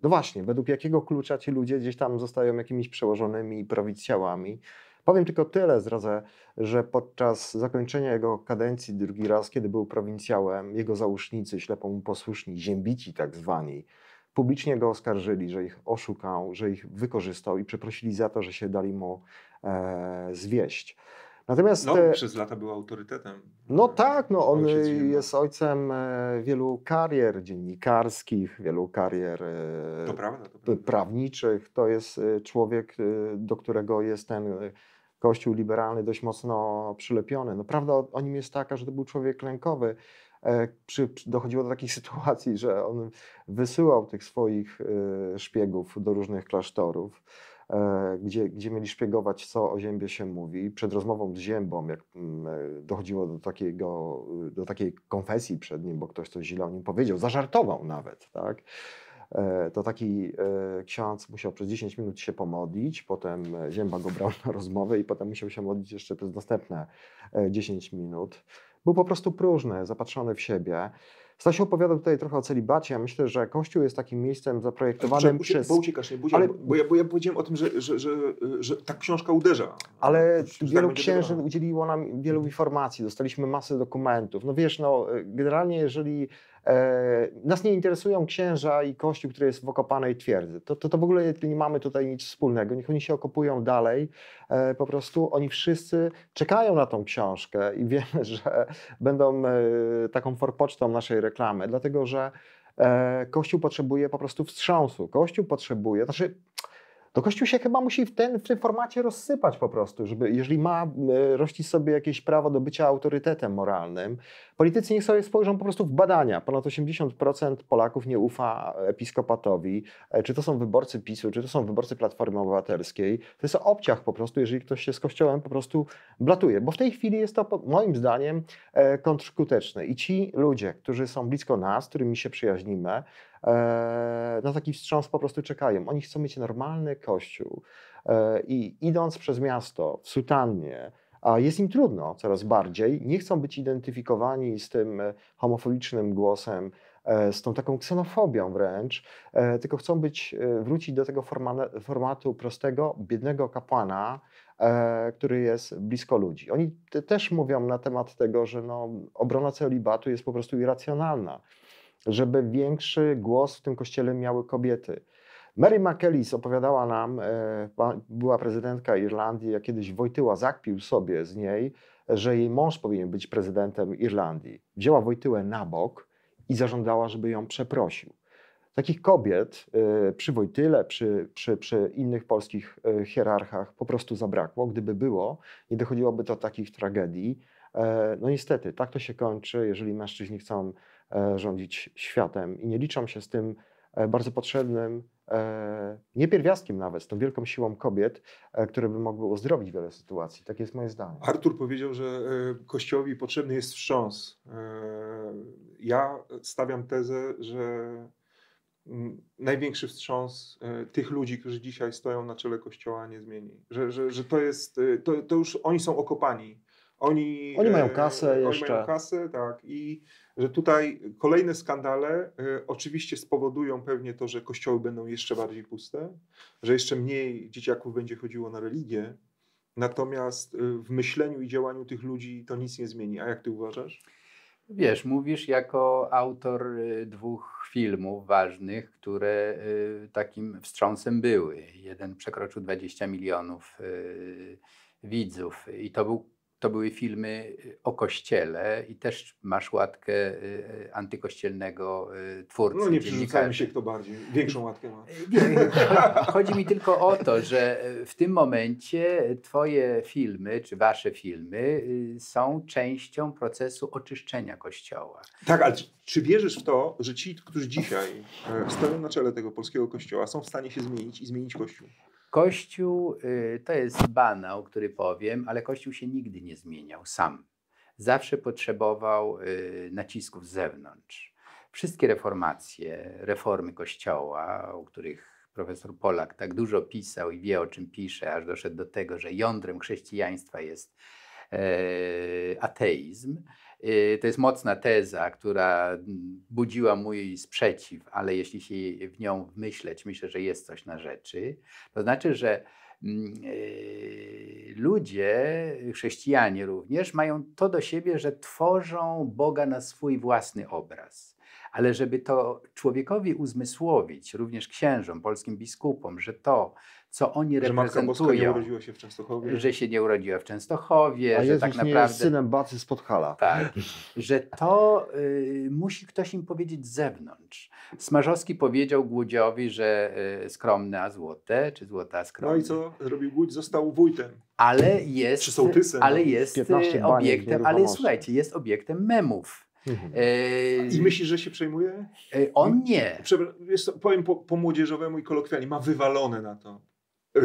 no właśnie, według jakiego klucza ci ludzie gdzieś tam zostają jakimiś przełożonymi prowincjałami. Powiem tylko tyle, zdradzę, że podczas zakończenia jego kadencji drugi raz, kiedy był prowincjałem, jego załóżnicy, ślepo mu posłuszni, ziembici tak zwani, publicznie go oskarżyli, że ich oszukał, że ich wykorzystał i przeprosili za to, że się dali mu e, zwieść. Natomiast... No, e, przez lata był autorytetem. No tak, no on jest ojcem e, wielu karier dziennikarskich, wielu karier e, to prawda, to prawda. prawniczych. To jest człowiek, do którego jest ten kościół liberalny dość mocno przylepiony. No prawda o nim jest taka, że to był człowiek lękowy. Przy, dochodziło do takich sytuacji, że on wysyłał tych swoich szpiegów do różnych klasztorów E, gdzie, gdzie mieli szpiegować, co o Ziębie się mówi. Przed rozmową z Ziębą, jak mm, e, dochodziło do, takiego, y, do takiej konfesji przed nim, bo ktoś coś źle o nim powiedział, zażartował nawet, tak? E, to taki ksiądz musiał przez 10 minut się pomodlić, potem Zięba go brał na rozmowę i potem musiał się modlić jeszcze przez następne 10 minut. Był po prostu próżny, zapatrzony w siebie. Staś opowiadał tutaj trochę o celibacie. Ja myślę, że Kościół jest takim miejscem zaprojektowanym Prze, przez... Bo uciekasz, nie budzia, ale... bo, ja, bo ja powiedziałem o tym, że, że, że, że ta książka uderza. Ale tak wielu tak udzieliło nam wielu informacji, dostaliśmy masę dokumentów. No wiesz, no y, generalnie jeżeli E, nas nie interesują księża i kościół, który jest w okopanej twierdzy. To, to, to w ogóle nie mamy tutaj nic wspólnego. Niech oni się okopują dalej. E, po prostu oni wszyscy czekają na tą książkę i wiemy, że będą e, taką forpocztą naszej reklamy, dlatego że Kościół potrzebuje po prostu wstrząsu. Kościół potrzebuje, znaczy to Kościół się chyba musi w, ten, w tym formacie rozsypać po prostu, żeby, jeżeli ma e, rościć sobie jakieś prawo do bycia autorytetem moralnym. Politycy niech sobie spojrzą po prostu w badania. Ponad 80% Polaków nie ufa episkopatowi. E, czy to są wyborcy PiSu, czy to są wyborcy Platformy Obywatelskiej. To jest obciach po prostu, jeżeli ktoś się z Kościołem po prostu blatuje. Bo w tej chwili jest to moim zdaniem e, kontrskuteczne. I ci ludzie, którzy są blisko nas, którymi się przyjaźnimy, E, na taki wstrząs po prostu czekają. Oni chcą mieć normalny kościół e, i idąc przez miasto w sutannie, a jest im trudno coraz bardziej, nie chcą być identyfikowani z tym e, homofobicznym głosem, z tą taką ksenofobią wręcz, tylko chcą być, wrócić do tego formatu prostego, biednego kapłana, który jest blisko ludzi. Oni też mówią na temat tego, że no, obrona celibatu jest po prostu irracjonalna żeby większy głos w tym kościele miały kobiety. Mary McAllis opowiadała nam, e, była prezydentka Irlandii, jak kiedyś Wojtyła zakpił sobie z niej, że jej mąż powinien być prezydentem Irlandii. Wzięła Wojtyłę na bok i zażądała, żeby ją przeprosił. Takich kobiet e, przy Wojtyle, przy, przy, przy innych polskich e, hierarchach po prostu zabrakło. Gdyby było, nie dochodziłoby do takich tragedii. No niestety, tak to się kończy, jeżeli mężczyźni chcą E, rządzić światem. I nie liczą się z tym e, bardzo potrzebnym, e, nie pierwiastkiem nawet, z tą wielką siłą kobiet, które by mogły uzdrowić wiele sytuacji. Tak jest moje zdanie. Artur powiedział, że Kościołowi potrzebny jest wstrząs. Ja stawiam tezę, że największy wstrząs tych ludzi, którzy dzisiaj stoją na czele Kościoła nie zmieni. Że, że, że to jest, to, to już oni są okopani. Oni, oni mają kasę jeszcze. Oni mają kasę, tak. I że tutaj kolejne skandale y, oczywiście spowodują pewnie to, że kościoły będą jeszcze bardziej puste, że jeszcze mniej dzieciaków będzie chodziło na religię, natomiast y, w myśleniu i działaniu tych ludzi to nic nie zmieni. A jak ty uważasz? Wiesz, mówisz jako autor y, dwóch filmów ważnych, które y, takim wstrząsem były. Jeden przekroczył 20 milionów y, widzów i to był to były filmy y, o kościele i też masz łatkę y, y, antykościelnego twórcy. No nie przerzucamy się kto bardziej, większą łatkę ma. chodzi mi tylko o to, że w tym momencie twoje filmy, czy wasze filmy są częścią procesu oczyszczenia kościoła. Tak, ale czy wierzysz w to, że ci, którzy dzisiaj e, stoją na czele tego polskiego kościoła są w stanie się zmienić i zmienić kościół? Kościół y, to jest banał, który powiem, ale Kościół się nigdy nie zmieniał sam. Zawsze potrzebował y, nacisków z zewnątrz. Wszystkie reformacje, reformy Kościoła, o których profesor Polak tak dużo pisał i wie o czym pisze, aż doszedł do tego, że jądrem chrześcijaństwa jest e, ateizm, Y, to jest mocna teza, która mm, budziła mój sprzeciw, ale jeśli się w nią wmyśleć, myślę, że jest coś na rzeczy. To znaczy, że mm, y, ludzie, chrześcijanie również, mają to do siebie, że tworzą Boga na swój własny obraz. Ale żeby to człowiekowi uzmysłowić, również księżom, polskim biskupom, że to, co oni że reprezentują. urodziła się w Częstochowie. Że się nie urodziła w Częstochowie, A że Jezus tak naprawdę. Nie jest synem Bacy z Podhala. Tak, że to y, musi ktoś im powiedzieć z zewnątrz. Smarzowski powiedział Głudziowi, że y, skromne a złote, czy złota skromne. No i co zrobił Głódź? Został wójtem. Ale jest, czy sołtysem, ale jest y, obiektem, ale słuchajcie, jest obiektem memów. Mhm. Y, I myślisz, że się przejmuje? Y, on nie. Prze powiem po, po młodzieżowemu i kolokwialnie, ma wywalone na to.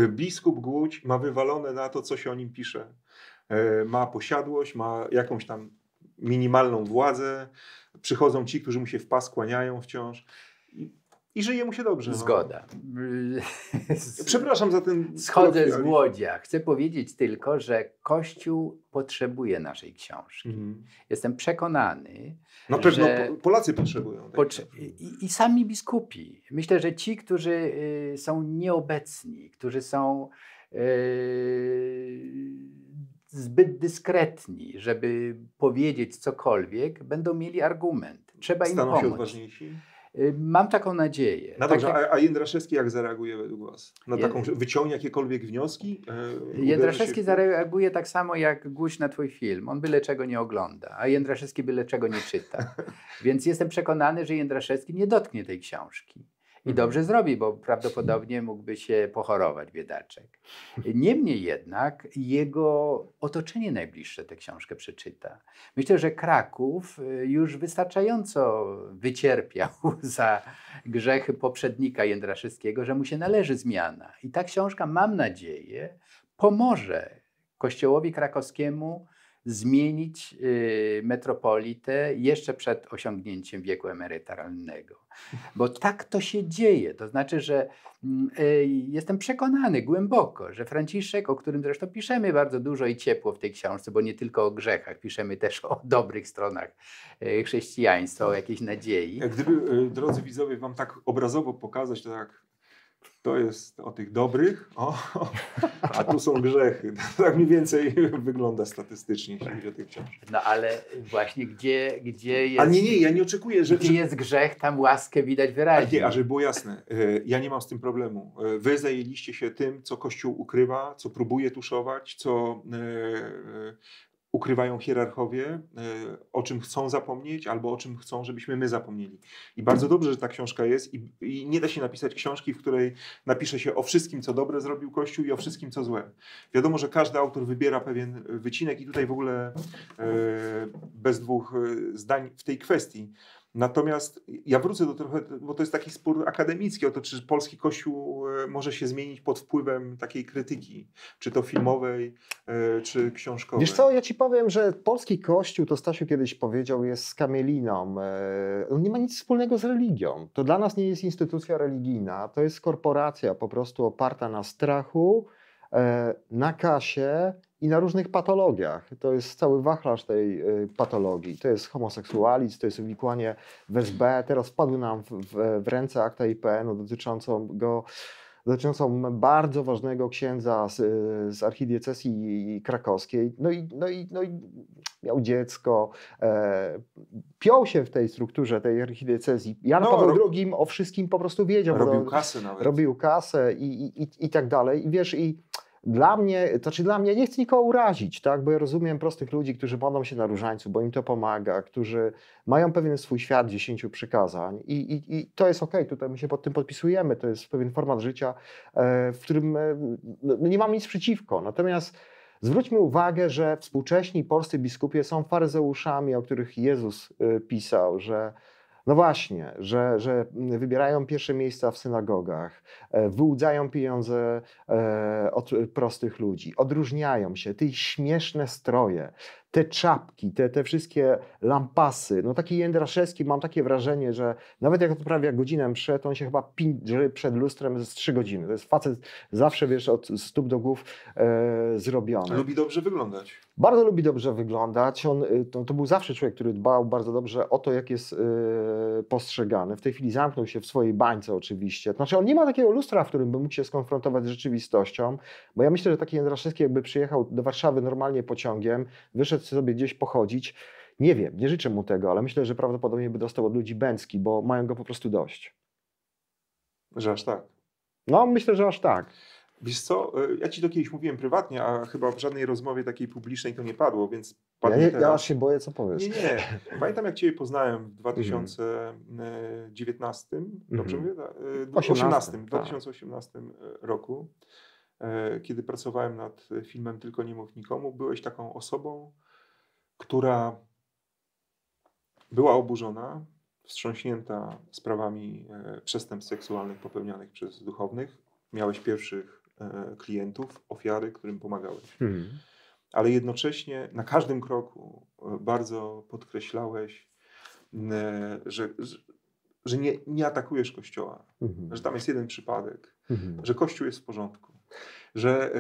Biskup Głódź ma wywalone na to, co się o nim pisze. E, ma posiadłość, ma jakąś tam minimalną władzę. Przychodzą ci, którzy mu się w pas kłaniają wciąż. I żyje mu się dobrze. No. Zgoda. No. Przepraszam za ten. Schodzę z głodzia. Chcę powiedzieć tylko, że Kościół potrzebuje naszej książki. Mhm. Jestem przekonany. Na pewno że Polacy potrzebują. Potrze i, i, sami biskupi. Myślę, że ci, którzy y, są nieobecni, którzy są. Y, zbyt dyskretni, żeby powiedzieć cokolwiek, będą mieli argument. Trzeba Staną im pomóc. Się odważniejsi? Y, mam taką nadzieję. No dobrze, tak jak... a Jędraszewski jak zareaguje według Was? Na taką, Jęd... wyciągnie jakiekolwiek wnioski? E, Jędraszewski zareaguje tak samo jak Guś na Twój film. On byle czego nie ogląda, a Jędraszewski byle czego nie czyta. Więc jestem przekonany, że Jędraszewski nie dotknie tej książki. I mhm. dobrze zrobi, bo prawdopodobnie mógłby się pochorować, biedaczek. Niemniej jednak jego otoczenie najbliższe tę książkę przeczyta. Myślę, że Kraków y, już wystarczająco wycierpiał za grzechy poprzednika Jędraszewskiego, że mu się należy zmiana. I ta książka, mam nadzieję, pomoże Kościołowi Krakowskiemu zmienić y, metropolitę jeszcze przed osiągnięciem wieku emerytalnego. Bo tak to się dzieje. To znaczy, że mm, y, jestem przekonany głęboko, że Franciszek, o którym zresztą piszemy bardzo dużo i ciepło w tej książce, bo nie tylko o grzechach, piszemy też o dobrych stronach y, chrześcijaństwa, o jakiejś nadziei. Gdyby, drodzy widzowie, wam tak obrazowo pokazać, to tak to jest o tych dobrych, o, a tu są grzechy. Tak mniej więcej wygląda statystycznie, jeśli chodzi o tych książek. No ale właśnie gdzie, gdzie jest... A nie, nie, ja nie oczekuję, że... Gdzie jest grzech, tam łaskę widać wyraźnie. A tak, nie, a żeby było jasne, e, ja nie mam z tym problemu. E, wy zajęliście się tym, co Kościół ukrywa, co próbuje tuszować, co e, ukrywają hierarchowie, e, o czym chcą zapomnieć, albo o czym chcą, żebyśmy my zapomnieli. I bardzo dobrze, że ta książka jest i, i, nie da się napisać książki, w której napisze się o wszystkim, co dobre zrobił Kościół i o wszystkim, co złe. Wiadomo, że każdy autor wybiera pewien wycinek i tutaj w ogóle e, bez dwóch e, zdań w tej kwestii. Natomiast ja wrócę do trochę, bo to jest taki spór akademicki o to, czy polski kościół e, może się zmienić pod wpływem takiej krytyki, czy to filmowej, e, czy książkowej. Wiesz co, ja ci powiem, że polski kościół, to Stasiu kiedyś powiedział, jest kamieliną. E, on nie ma nic wspólnego z religią. To dla nas nie jest instytucja religijna, to jest korporacja po prostu oparta na strachu, na kasie i na różnych patologiach. To jest cały wachlarz tej y, patologii. To jest homoseksualizm, to jest uwikłanie w SB. Teraz wpadły nam w, w, w ręce akta IPN-u dotyczącego dotyczącą bardzo ważnego księdza z, z archidiecezji krakowskiej. No i, no, i, no i miał dziecko, e, piął się w tej strukturze tej archidiecezji. Jan no, Paweł rob... II o wszystkim po prostu wiedział. Robił kasę nawet. Robił kasę i, i, i, i tak dalej. I wiesz, i dla mnie, to znaczy dla mnie, nie chcę nikogo urazić, tak, bo ja rozumiem prostych ludzi, którzy badą się na różańcu, bo im to pomaga, którzy mają pewien swój świat dziesięciu przykazań i, i, i to jest ok, tutaj my się pod tym podpisujemy, to jest pewien format życia, e, w którym e, no, no nie mam nic przeciwko, natomiast Zwróćmy uwagę, że współcześni polscy biskupie są faryzeuszami, o których Jezus e, pisał, że no właśnie, że, że wybierają pierwsze miejsca w synagogach, e, wyłudzają pieniądze e, od prostych ludzi, odróżniają się, te śmieszne stroje, te czapki, te, te wszystkie lampasy. No taki Jędraszewski, mam takie wrażenie, że nawet jak odprawia godzinę mszę, to on się chyba pindrzy przed lustrem z trzy godziny. To jest facet zawsze, wiesz, od stóp do głów e, zrobiony. Lubi dobrze wyglądać. Bardzo lubi dobrze wyglądać. On, y, to, to, był zawsze człowiek, który dbał bardzo dobrze o to, jak jest e, postrzegany. W tej chwili zamknął się w swojej bańce oczywiście. Znaczy on nie ma takiego lustra, w którym by mógł się skonfrontować z rzeczywistością, bo ja myślę, że taki Jędraszewski jakby przyjechał do Warszawy normalnie pociągiem, wyszedł poszedł sobie gdzieś pochodzić. Nie wiem, nie życzę mu tego, ale myślę, że prawdopodobnie by dostał od ludzi bęcki, bo mają go po prostu dość. Że aż tak. No, myślę, że aż tak. Wiesz co, e, ja ci to kiedyś mówiłem prywatnie, a chyba w żadnej rozmowie takiej publicznej to nie padło, więc ja, nie, teraz. ja się boję, co powiesz. Nie, nie. Pamiętam, jak Ciebie poznałem w 2019, mm. E, dobrze mm. mówię? 18, 2018 tak. E, tak. roku, kiedy pracowałem nad filmem Tylko nie mów nikomu, byłeś taką osobą, która była oburzona, wstrząśnięta sprawami e, przestępstw seksualnych popełnianych przez duchownych. Miałeś pierwszych e, klientów, ofiary, którym pomagałeś. Hmm. Ale jednocześnie na każdym kroku e, bardzo podkreślałeś, że, że nie, nie atakujesz Kościoła, mhm. że tam jest jeden przypadek, mhm. że Kościół jest w porządku, że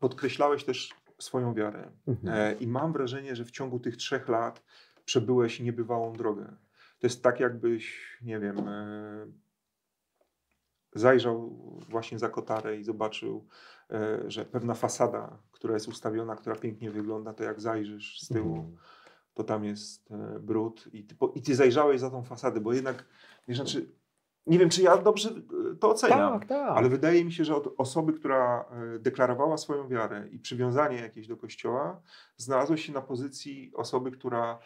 podkreślałeś też swoją wiarę. Mhm. E, I mam wrażenie, że w ciągu tych trzech lat przebyłeś niebywałą drogę. To jest tak, jakbyś, nie wiem, e, zajrzał właśnie za kotarę i zobaczył, e, że pewna fasada, która jest ustawiona, która pięknie wygląda, to jak zajrzysz z tyłu, mhm. to tam jest brud i ty, i ty zajrzałeś za tą fasadę, bo jednak, wiesz, znaczy nie wiem, czy ja dobrze e, to oceniam, tak, tak. ale wydaje mi się, że od osoby, która e, deklarowała swoją wiarę i przywiązanie jakieś do kościoła, znalazła się na pozycji osoby, która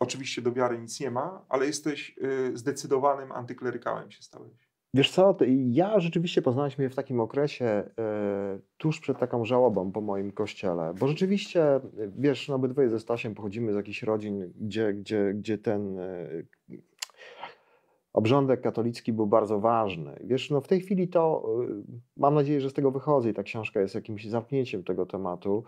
oczywiście do wiary nic nie ma, ale jesteś e, zdecydowanym antyklerykałem się stałeś. Wiesz co, ja rzeczywiście poznałem mnie w takim okresie tuż przed taką żałobą po moim kościele, bo rzeczywiście, wiesz, no obydwoje ze Stasiem pochodzimy z jakichś rodzin, gdzie, gdzie, gdzie ten obrządek katolicki był bardzo ważny. Wiesz, no w tej chwili to, y, mam nadzieję, że z tego wychodzę i ta książka jest jakimś zamknięciem tego tematu.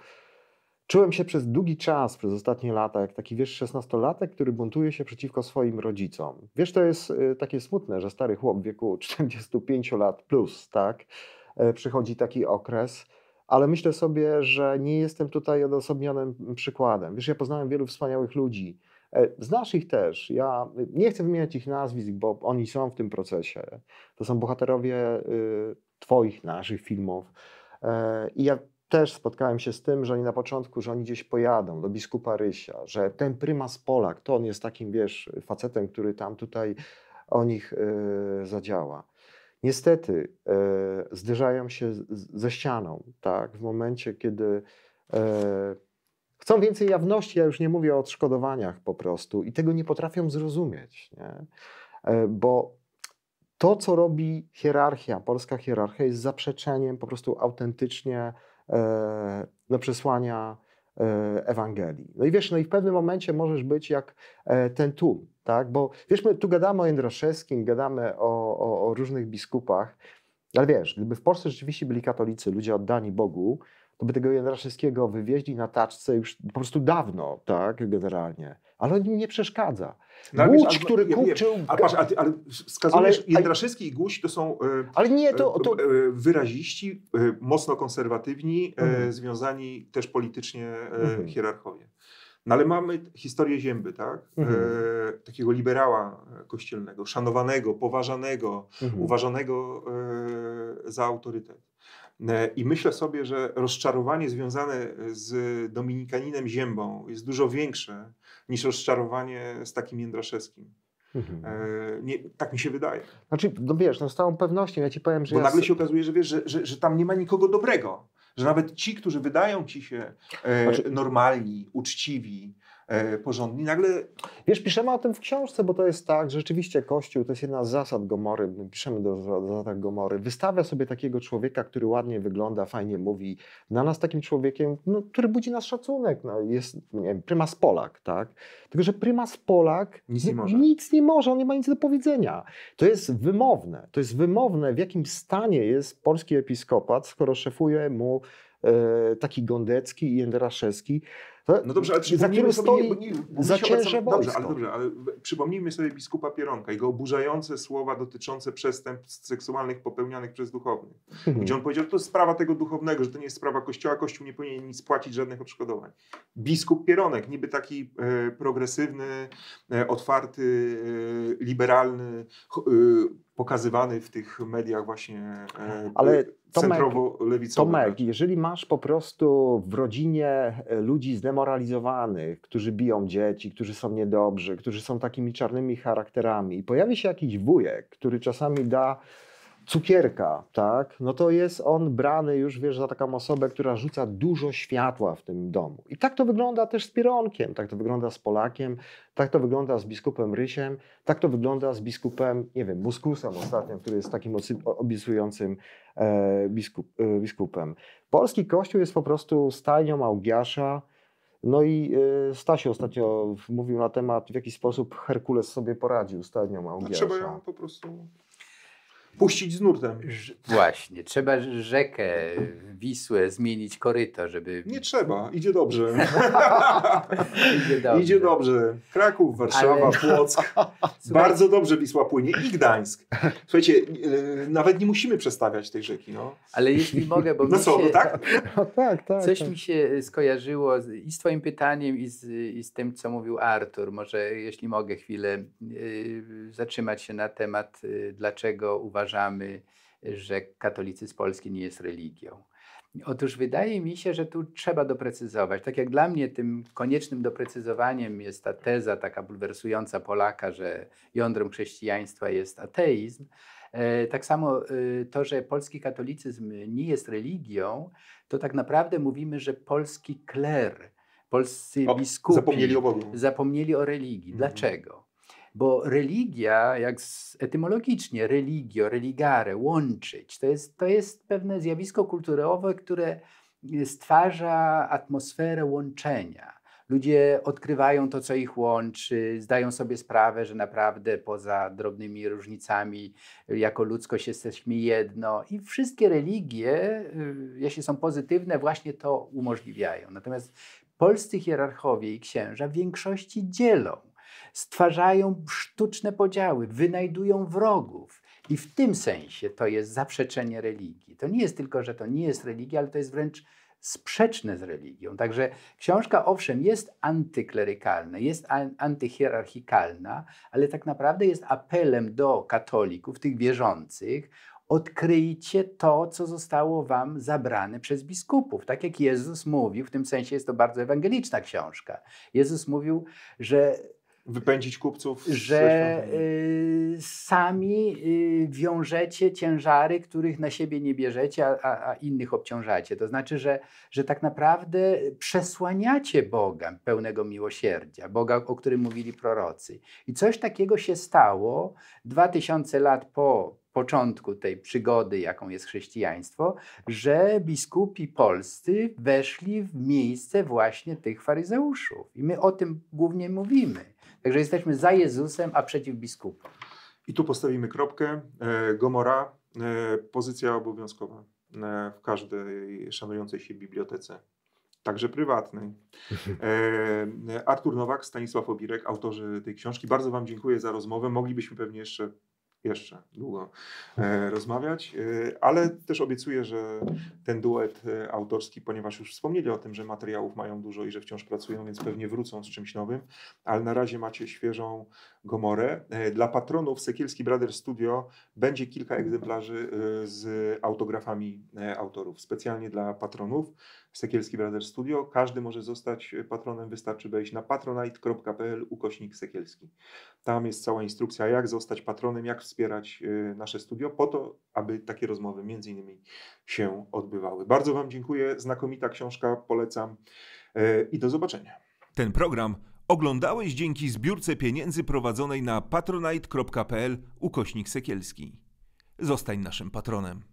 Czułem się przez długi czas, przez ostatnie lata, jak taki, wiesz, szesnastolatek, który buntuje się przeciwko swoim rodzicom. Wiesz, to jest y, takie smutne, że stary chłop w wieku 45 lat plus, tak, e, przychodzi taki okres, ale myślę sobie, że nie jestem tutaj odosobnionym przykładem. Wiesz, ja poznałem wielu wspaniałych ludzi, E, z naszych też, ja nie chcę wymieniać ich nazwisk, bo oni są w tym procesie. To są bohaterowie y, Twoich, naszych filmów. E, I ja też spotkałem się z tym, że oni na początku, że oni gdzieś pojadą do biskupa Rysia, że ten prymas Polak, to on jest takim, wiesz, facetem, który tam tutaj o nich y, zadziała. Niestety e, zderzają się ze ścianą, tak, w momencie, kiedy Chcą więcej jawności, ja już nie mówię o odszkodowaniach po prostu i tego nie potrafią zrozumieć, nie? E, bo to, co robi hierarchia, polska hierarchia, jest zaprzeczeniem po prostu autentycznie e, no, przesłania e, Ewangelii. No i wiesz, no i w pewnym momencie możesz być jak ten tłum, tak? Bo wiesz, my tu gadamy o Jędraszewskim, gadamy o, o, o różnych biskupach, ale wiesz, gdyby w Polsce rzeczywiście byli katolicy, ludzie oddani Bogu, to by tego Jędraszewskiego wywieźli na taczce już po prostu dawno, tak, generalnie. Ale on im nie przeszkadza. No, który ja kupczył... Ale, patrz, wskazujesz, ale, Jędraszewski i Guś to są e, ale nie, to, e, to... E, wyraziści, mocno konserwatywni, mhm. związani też politycznie mhm. hierarchowie. No ale mamy historię Zięby, tak? Mhm. E, takiego liberała kościelnego, szanowanego, poważanego, mhm. uważanego e, za autorytet. E, I myślę sobie, że rozczarowanie związane e, z Dominikaninem Ziębą jest dużo większe niż rozczarowanie z takim Jędraszewskim. Mhm. E, nie, tak mi się wydaje. Znaczy, no wiesz, no z całą pewnością, ja ci powiem, że. Bo ja nagle się okazuje, że wiesz, że, że, że tam nie ma nikogo dobrego. Że nawet ci, którzy wydają ci się e, znaczy... normalni, uczciwi, E, porządni. Nagle... Wiesz, piszemy o tym w książce, bo to jest tak, że rzeczywiście Kościół to jest jedna z zasad Gomory, my piszemy do, do Gomory, wystawia sobie takiego człowieka, który ładnie wygląda, fajnie mówi, na nas takim człowiekiem, no, który budzi nas szacunek, no, jest no nie wiem, prymas Polak, tak? Tylko, że prymas Polak nic nie, może. nic nie może, on nie ma nic do powiedzenia. To jest wymowne, to jest wymowne, w jakim stanie jest polski episkopat, skoro szefuje mu e, taki Gondecki i Jędraszewski. To, no dobrze, ale za sobie, stoi, nie, nie, za cięże Dobrze, ale dobrze, ale przypomnijmy sobie biskupa Pieronka, jego oburzające słowa dotyczące przestępstw seksualnych popełnianych przez duchownych. Mhm. Gdzie on powiedział, że to jest sprawa tego duchownego, że to nie jest sprawa Kościoła, Kościół nie powinien nic płacić, żadnych odszkodowań. Biskup Pieronek, niby taki e, progresywny, e, otwarty, e, liberalny, e, pokazywany w tych mediach właśnie e, Ale centrowo-lewicowych. Tomek, jeżeli masz po prostu w rodzinie e, ludzi z zdemoralizowanych, którzy biją dzieci, którzy są niedobrzy, którzy są takimi czarnymi charakterami i pojawi się jakiś wujek, który czasami da cukierka, tak, no to jest on brany już, wiesz, za taką osobę, która rzuca dużo światła w tym domu. I tak to wygląda też z Pieronkiem, tak to wygląda z Polakiem, tak to wygląda z biskupem Rysiem, tak to wygląda z biskupem, nie wiem, Muskusem ostatnim, który jest takim obiecującym e, biskup, e, biskupem. Polski Kościół jest po prostu stajnią Augiasza, no i y, Stasio ostatnio mówił na temat, w jaki sposób Herkules sobie poradził z tą Augiasza. No, trzeba ją po prostu puścić z nurtem. Właśnie, trzeba rzekę Wisłę zmienić koryto, żeby... Nie trzeba, idzie dobrze. idzie, dobrze. idzie dobrze. Kraków, Warszawa, Ale... Płock. Bardzo dobrze Wisła płynie i Gdańsk. Słuchajcie, y, nawet nie musimy przestawiać tej rzeki. No. Ale jeśli mogę, bo... No co, się... no tak? No, tak, tak? tak. Coś tak. mi się y, skojarzyło z, i z twoim pytaniem i z, i z tym, co mówił Artur. Może jeśli mogę chwilę y, zatrzymać się na temat, dlaczego uważam, uważamy, że katolicyzm polski nie jest religią. Otóż wydaje mi się, że tu trzeba doprecyzować. Tak jak dla mnie tym koniecznym doprecyzowaniem jest ta teza taka bulwersująca Polaka, że jądrem chrześcijaństwa jest ateizm. E, tak samo e, to, że polski katolicyzm nie jest religią, to tak naprawdę mówimy, że polski kler, polscy biskupi zapomnieli o, zapomnieli o religii. Mhm. Dlaczego? Bo religia, jak etymologicznie religio, religare, łączyć, to jest, to jest pewne zjawisko kulturowe, które stwarza atmosferę łączenia. Ludzie odkrywają to, co ich łączy, zdają sobie sprawę, że naprawdę poza drobnymi różnicami, jako ludzkość jesteśmy jedno. I wszystkie religie, y, jeśli są pozytywne, właśnie to umożliwiają. Natomiast polscy hierarchowie i księża w większości dzielą stwarzają sztuczne podziały, wynajdują wrogów. I w tym sensie to jest zaprzeczenie religii. To nie jest tylko, że to nie jest religia, ale to jest wręcz sprzeczne z religią. Także książka owszem jest antyklerykalna, jest antyhierarchikalna, ale tak naprawdę jest apelem do katolików, tych wierzących, odkryjcie to, co zostało wam zabrane przez biskupów. Tak jak Jezus mówił, w tym sensie jest to bardzo ewangeliczna książka. Jezus mówił, że wypędzić kupców. Że y, sami y, wiążecie ciężary, których na siebie nie bierzecie, a, a, a, innych obciążacie. To znaczy, że, że tak naprawdę przesłaniacie Boga pełnego miłosierdzia, Boga, o którym mówili prorocy. I coś takiego się stało dwa tysiące lat po początku tej przygody, jaką jest chrześcijaństwo, że biskupi polscy weszli w miejsce właśnie tych faryzeuszów. I my o tym głównie mówimy. Także jesteśmy za Jezusem, a przeciw biskupom. I tu postawimy kropkę. E, Gomora, e, pozycja obowiązkowa e, w każdej szanującej się bibliotece także prywatnej. Artur Nowak, Stanisław Obirek, autorzy tej książki. Bardzo Wam dziękuję za rozmowę. Moglibyśmy pewnie jeszcze jeszcze długo e, rozmawiać, e, ale też obiecuję, że ten duet e, autorski, ponieważ już wspomnieli o tym, że materiałów mają dużo i że wciąż pracują, więc pewnie wrócą z czymś nowym, ale na razie macie świeżą Gomorę. Dla patronów Sekielski Brothers Studio będzie kilka egzemplarzy z autografami autorów, specjalnie dla patronów. Sekielski Brothers Studio. Każdy może zostać e, patronem, wystarczy wejść na patronite.pl ukośnik Sekielski. Tam jest cała instrukcja, jak zostać patronem, jak wspierać e, nasze studio, po to, aby takie rozmowy między innymi się odbywały. Bardzo Wam dziękuję, znakomita książka, polecam e, i do zobaczenia. Ten program oglądałeś dzięki zbiórce pieniędzy prowadzonej na patronite.pl ukośnik Sekielski. Zostań naszym patronem.